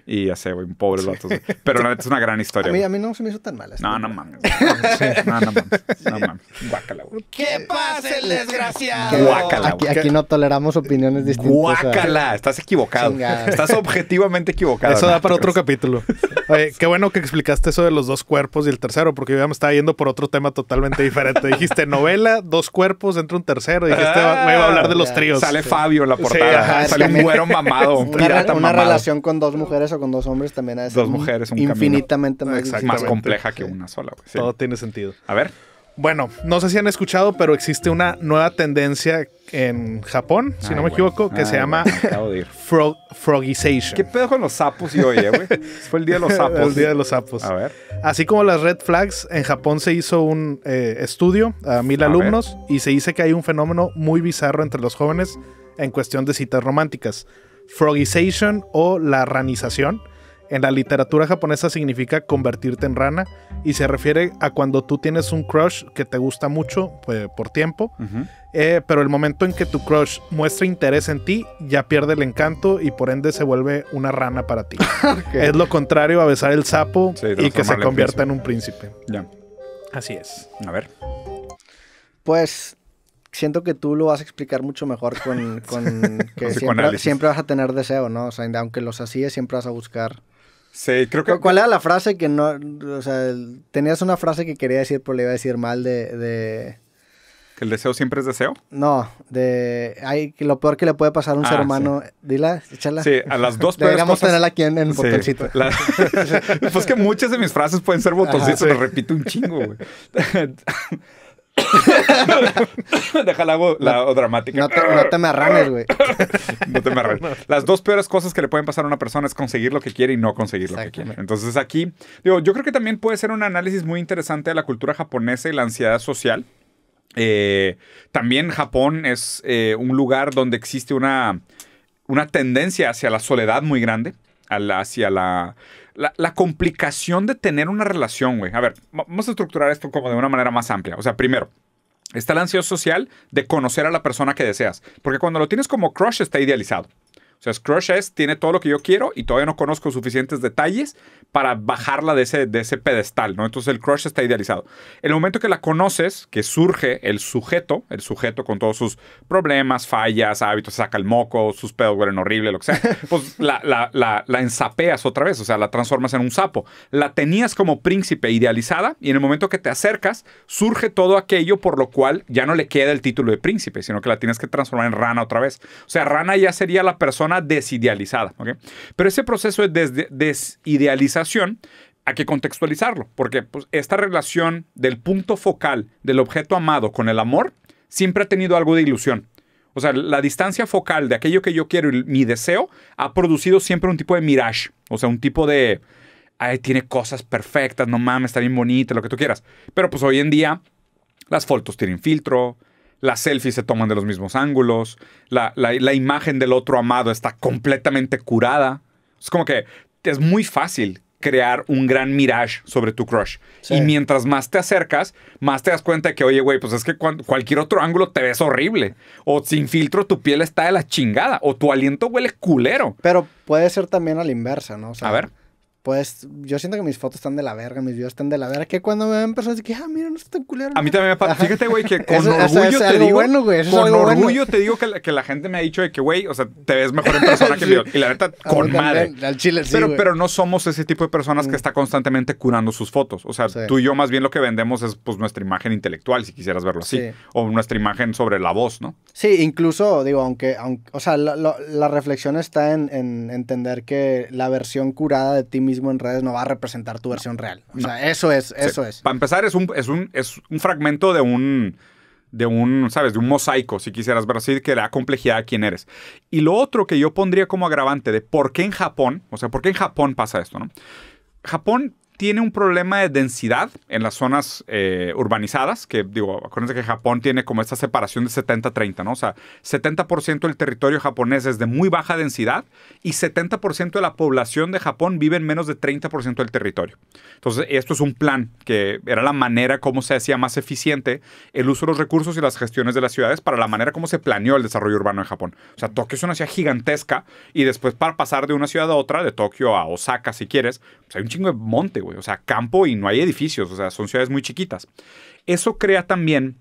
Y ya sé, un pobre vato. Pero la es una gran historia. A mí, a mí, no se me hizo tan mala. <laughs> No, no mames. No, no mames. No mames. Guácala, ¿Qué pasa, el desgraciado? Guácala, aquí, aquí no toleramos opiniones distintas. Guácala. Estás equivocado. Estás objetivamente equivocado. Eso da para otro capítulo. qué bueno que explicaste eso de los dos cuerpos y el tercero, porque yo ya me estaba yendo por otro tema totalmente diferente. Dijiste novela, dos cuerpos, entra un tercero. Dijiste, me iba a hablar de los ah, tríos. Sale Fabio en la portada. sale un güero mamado. Un una, una relación con dos mujeres con dos hombres también es infinitamente más, compleja que una sola. Todo tiene sentido. A ver. Bueno, no sé si han escuchado, pero existe una nueva tendencia en Japón, si no me equivoco, que se llama frogization. ¿Qué pedo con los sapos y oye, güey? <laughs> Fue el día de los sapos. el día de los sapos. A ver. Así como las red flags, en Japón se hizo un eh, estudio a mil alumnos y se dice que hay un fenómeno muy bizarro entre los jóvenes en cuestión de citas románticas. Frogization o la ranización. En la literatura japonesa significa convertirte en rana y se refiere a cuando tú tienes un crush que te gusta mucho pues, por tiempo, eh, pero el momento en que tu crush muestra interés en ti ya pierde el encanto y por ende se vuelve una rana para ti. <laughs> Es lo contrario a besar el sapo y que se convierta en un príncipe. Ya. Así es. A ver. Pues siento que tú lo vas a explicar mucho mejor con, <laughs> que siempre, vas a tener deseo, ¿no? O sea, aunque los hacías, siempre vas a buscar. Sí, creo que. ¿Cuál era la frase que no. O sea, tenías una frase que quería decir, pero le iba a decir mal de. ¿Que el deseo siempre es deseo? No, de. hay que lo peor que le puede pasar a un ser ah, humano. Dila, échala. Sí, a las dos personas. <laughs> Deberíamos tenerla aquí en, el botoncito. <laughs> pues que muchas de mis frases pueden ser botoncitos, lo repito un chingo, güey. <laughs> Deja la, la dramática. No te, me arranes, güey. <laughs> no te me arranes. Las dos peores cosas que le pueden pasar a una persona es conseguir lo que quiere y no conseguir lo que quiere. Entonces aquí, digo, yo creo que también puede ser un análisis muy interesante de la cultura japonesa y la ansiedad social. Eh, también Japón es eh, un lugar donde existe una, una tendencia hacia la soledad muy grande hacia la la, complicación de tener una relación, güey. A ver, vamos a estructurar esto como de una manera más amplia. O sea, primero, está el ansiedad social de conocer a la persona que deseas. Porque cuando lo tienes como crush está idealizado. O sea, Crush es, tiene todo lo que yo quiero y todavía no conozco suficientes detalles para bajarla de ese, de ese pedestal, ¿no? Entonces el Crush está idealizado. En el momento que la conoces, que surge el sujeto, el sujeto con todos sus problemas, fallas, hábitos, saca el moco, sus pedos huelen horrible, lo que sea, <laughs> pues la, la, la, la ensapeas otra vez, o sea, la transformas en un sapo. La tenías como príncipe idealizada y en el momento que te acercas, surge todo aquello por lo cual ya no le queda el título de príncipe, sino que la tienes que transformar en rana otra vez. O sea, rana ya sería la persona desidealizada. Pero ese proceso de desidealización hay que contextualizarlo, porque pues, esta relación del punto focal del objeto amado con el amor siempre ha tenido algo de ilusión. O sea, la distancia focal de aquello que yo quiero y mi deseo ha producido siempre un tipo de mirage, o sea, un tipo de, ay, tiene cosas perfectas, no mames, está bien bonita, lo que tú quieras. Pero pues hoy en día las fotos tienen filtro, las selfies se toman de los mismos ángulos, la, imagen del otro amado está completamente curada. Es como que es muy fácil crear un gran mirage sobre tu crush. Y mientras más te acercas, más te das cuenta de que, oye, güey, pues es que cualquier otro ángulo te ves horrible. O sin filtro tu piel está de la chingada. O tu aliento huele culero. Pero puede ser también a la inversa, ¿no? a ver pues yo siento que mis fotos están de la verga, mis videos están de la verga, que cuando me ven personas que, ah, mira, no está tan culero. A mí también me pasa, fíjate, güey, que con orgullo te digo, güey, con orgullo te digo que la, gente me ha dicho de que, güey, o sea, te ves mejor en persona que en <laughs> video. Y la verdad con madre. pero, pero no somos ese tipo de personas que mm. está constantemente curando sus fotos. O sea, tú y yo más bien lo que vendemos es, pues, nuestra imagen intelectual, si quisieras verlo así, o nuestra imagen sobre la voz, ¿no? Sí, incluso, digo, aunque, aunque o sea, la reflexión está en, en entender que la versión curada de ti mismo mismo en redes no va a representar tu versión real. O sea, eso es, eso es. Para empezar, es un, es un, es un fragmento de un de un, ¿sabes? De un mosaico, si quisieras ver así, que la da complejidad a quién eres. Y lo otro que yo pondría como agravante de por qué en Japón, o sea, por qué en Japón pasa esto, ¿no? Japón tiene un problema de densidad en las zonas eh, urbanizadas, que digo, acuérdense que Japón tiene como esta separación de 70-30, ¿no? O sea, 70% del territorio japonés es de muy baja densidad y 70% de la población de Japón vive en menos de 30% del territorio. Entonces, esto es un plan que era la manera como se hacía más eficiente el uso de los recursos y las gestiones de las ciudades para la manera como se planeó el desarrollo urbano en Japón. O sea, Tokio es una ciudad gigantesca y después para pasar de una ciudad a otra, de Tokio a Osaka si quieres, pues hay un chingo de monte, güey. O sea, campo y no hay edificios, o sea, son ciudades muy chiquitas. Eso crea también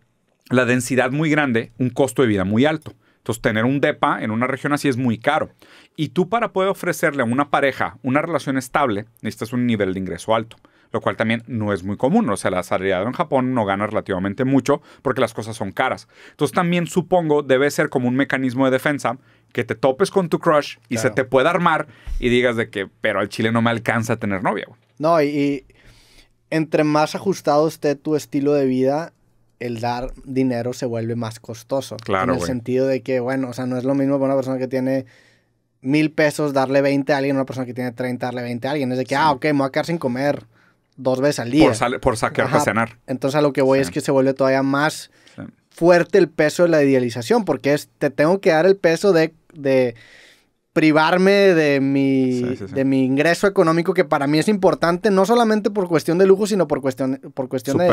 la densidad muy grande, un costo de vida muy alto. Entonces, tener un DEPA en una región así es muy caro. Y tú para poder ofrecerle a una pareja una relación estable, necesitas un nivel de ingreso alto, lo cual también no es muy común. O sea, la asalariado en Japón no gana relativamente mucho porque las cosas son caras. Entonces, también supongo debe ser como un mecanismo de defensa que te topes con tu crush y se te pueda armar y digas de que, pero al chile no me alcanza a tener novia. No, y, entre más ajustado esté tu estilo de vida, el dar dinero se vuelve más costoso. Claro. En el sentido de que, bueno, o sea, no es lo mismo para una persona que tiene mil pesos darle 20 a alguien, una persona que tiene 30 darle 20 a alguien. Es de que, ah, ok, me voy a quedar sin comer dos veces al día. Por, por saquear cenar. Entonces a lo que voy es que se vuelve todavía más fuerte el peso de la idealización, porque es, te tengo que dar el peso de, de privarme de mi, de mi ingreso económico que para mí es importante, no solamente por cuestión de lujo, sino por cuestión, por cuestión De,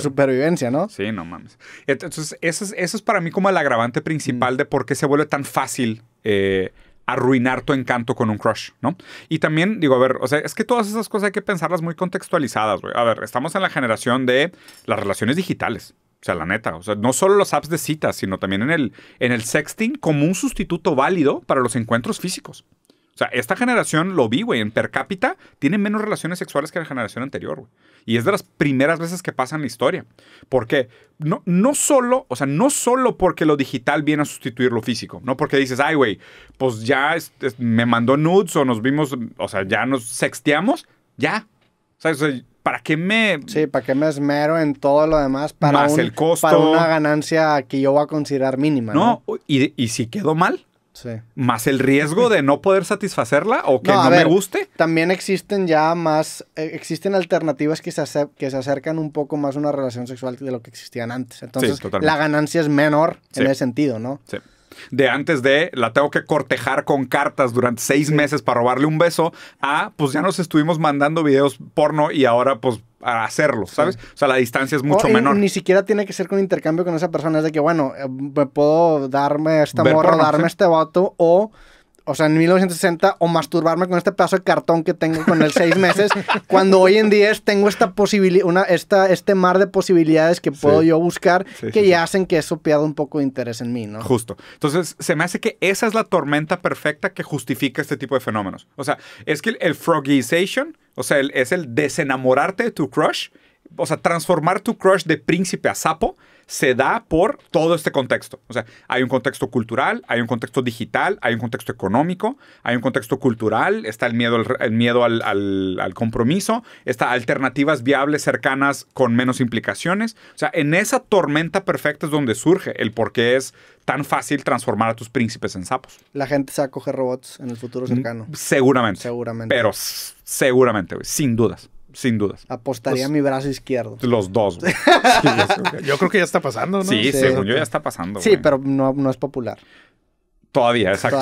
supervivencia, ¿no? Sí, no mames. Entonces, eso es, para mí como el agravante principal mm. de por qué se vuelve tan fácil eh, arruinar tu encanto con un crush, ¿no? Y también, digo, a ver, o sea, es que todas esas cosas hay que pensarlas muy contextualizadas, güey. A ver, estamos en la generación de las relaciones digitales. O sea, la neta, o sea, no solo los apps de citas, sino también en el, en el sexting como un sustituto válido para los encuentros físicos. O sea, esta generación, lo vi, güey, en per cápita, tiene menos relaciones sexuales que la generación anterior, güey. Y es de las primeras veces que pasa en la historia. Porque no, no solo, o sea, no solo porque lo digital viene a sustituir lo físico, no porque dices, ay, güey, pues ya me mandó nudes o nos vimos, o sea, ya nos sexteamos, ya. O sea, ¿para qué me...? Sí, ¿para qué me esmero en todo lo demás para, más el costo, para una ganancia que yo voy a considerar mínima? No, ¿Y, si quedo mal, Sí. Más el riesgo de no poder satisfacerla o que no, me guste. También existen ya más, eh, existen alternativas que se, que se acercan un poco más a una relación sexual de lo que existían antes. Entonces, la ganancia es menor en ese sentido, ¿no? Sí de antes de la tengo que cortejar con cartas durante seis meses para robarle un beso, a pues ya nos estuvimos mandando videos porno y ahora pues a hacerlo, ¿sabes? O sea, la distancia es mucho oh, menor. Ni siquiera tiene que ser con intercambio con esa persona, es de que, bueno, eh, me puedo darme esta morra, darme este vato o o sea, en 1960, o masturbarme con este pedazo de cartón que tengo con el seis meses, <laughs> cuando hoy en día tengo esta posibilidad, una, esta, este mar de posibilidades que puedo yo buscar, que ya hacen que he sopeado un poco de interés en mí, ¿no? Justo. Entonces, se me hace que esa es la tormenta perfecta que justifica este tipo de fenómenos. O sea, es que el, frogization, o sea, es el desenamorarte de tu crush, o sea, transformar tu crush de príncipe a sapo, se da por todo este contexto. O sea, hay un contexto cultural, hay un contexto digital, hay un contexto económico, hay un contexto cultural, está el miedo, el miedo al, compromiso, está alternativas viables, cercanas, con menos implicaciones. O sea, en esa tormenta perfecta es donde surge el por qué es tan fácil transformar a tus príncipes en sapos. La gente se va a coger robots en el futuro mm, cercano. Seguramente. Seguramente. Pero seguramente, sin dudas sin dudas. Apostaría mi brazo izquierdo. Los dos. <laughs> yo creo que ya está pasando, ¿no? Sí, según yo ya está pasando. Sí, pero no, no es popular. Todavía, exacto.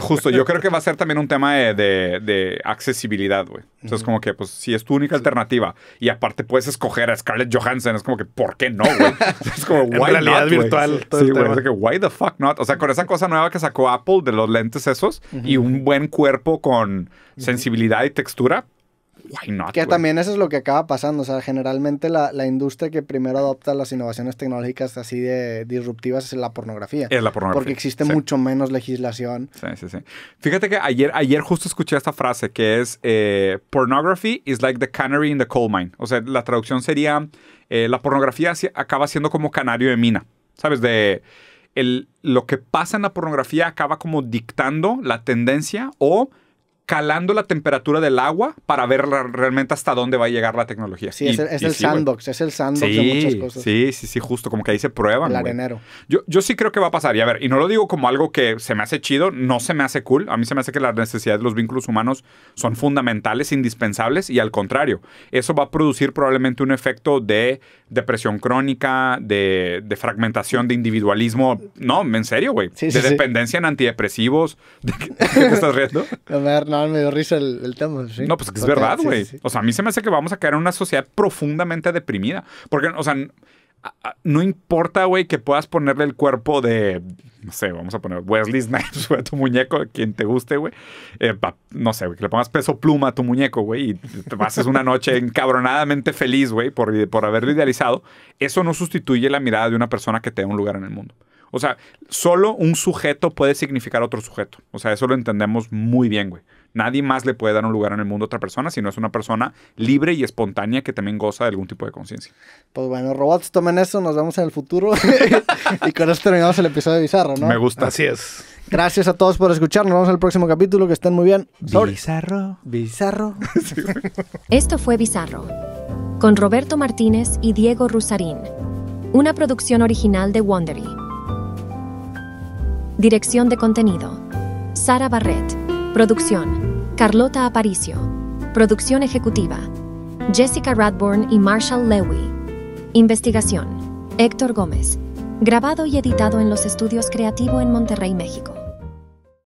<laughs> Justo, yo creo que va a ser también un tema de, de, accesibilidad, güey. Entonces, es como que, pues, si es tu única alternativa y aparte puedes escoger a Scarlett Johansson, es como que, ¿por qué no, güey? <laughs> Es como, realidad virtual. Sí, güey, es que, why the fuck not? O sea, con esa cosa nueva que sacó Apple de los lentes esos y un buen cuerpo con sensibilidad y textura, que también eso es lo que acaba pasando. O sea, generalmente la, industria que primero adopta las innovaciones tecnológicas así de disruptivas es la pornografía. Es la pornografía. Porque existe mucho menos legislación. Sí, sí, sí. Fíjate que ayer, ayer justo escuché esta frase que es eh, pornography is like the canary in the coal mine. O sea, la traducción sería eh, la pornografía acaba siendo como canario de mina. ¿Sabes? De... El, lo que pasa en la pornografía acaba como dictando la tendencia o calando la temperatura del agua para ver realmente hasta dónde va a llegar la tecnología. Sí, es el, sandbox, es el sandbox de muchas cosas. Sí, sí, sí, justo, como que ahí se prueban. El arenero. Yo, yo, sí creo que va a pasar, y a ver, y no lo digo como algo que se me hace chido, no se me hace cool, a mí se me hace que las necesidades de los vínculos humanos son fundamentales, indispensables, y al contrario, eso va a producir probablemente un efecto de depresión crónica, de, fragmentación, de individualismo. No, en serio, güey. de dependencia en antidepresivos. <laughs> qué, te estás riendo? <laughs> No, no, me dio risa el, tema. No, pues es verdad, güey. O sea, a mí se me hace que vamos a caer en una sociedad profundamente deprimida. Porque, o sea, no importa, güey, que puedas ponerle el cuerpo de, no sé, vamos a poner Wesley <laughs> Snipes, güey, tu muñeco, quien te guste, güey. Eh, no sé, güey, que le pongas peso pluma a tu muñeco, güey, y te pases una noche encabronadamente feliz, güey, por, por haberlo idealizado. Eso no sustituye la mirada de una persona que te dé un lugar en el mundo. O sea, solo un sujeto puede significar otro sujeto. O sea, eso lo entendemos muy bien, güey. Nadie más le puede dar un lugar en el mundo a otra persona si no es una persona libre y espontánea que también goza de algún tipo de conciencia. Pues bueno, robots, tomen eso, nos vemos en el futuro. <laughs> y con esto terminamos el episodio de Bizarro, ¿no? Me gusta. Así es. Gracias a todos por escucharnos. Nos vemos en el próximo capítulo. Que estén muy bien. Bizarro. Bizarro. <laughs> esto fue Bizarro. Con Roberto Martínez y Diego Rusarín. Una producción original de Wondery. Dirección de contenido. Sara Barrett. Producción. Carlota Aparicio. Producción ejecutiva. Jessica Radborn y Marshall Lewy. Investigación. Héctor Gómez. Grabado y editado en los estudios Creativo en Monterrey, México.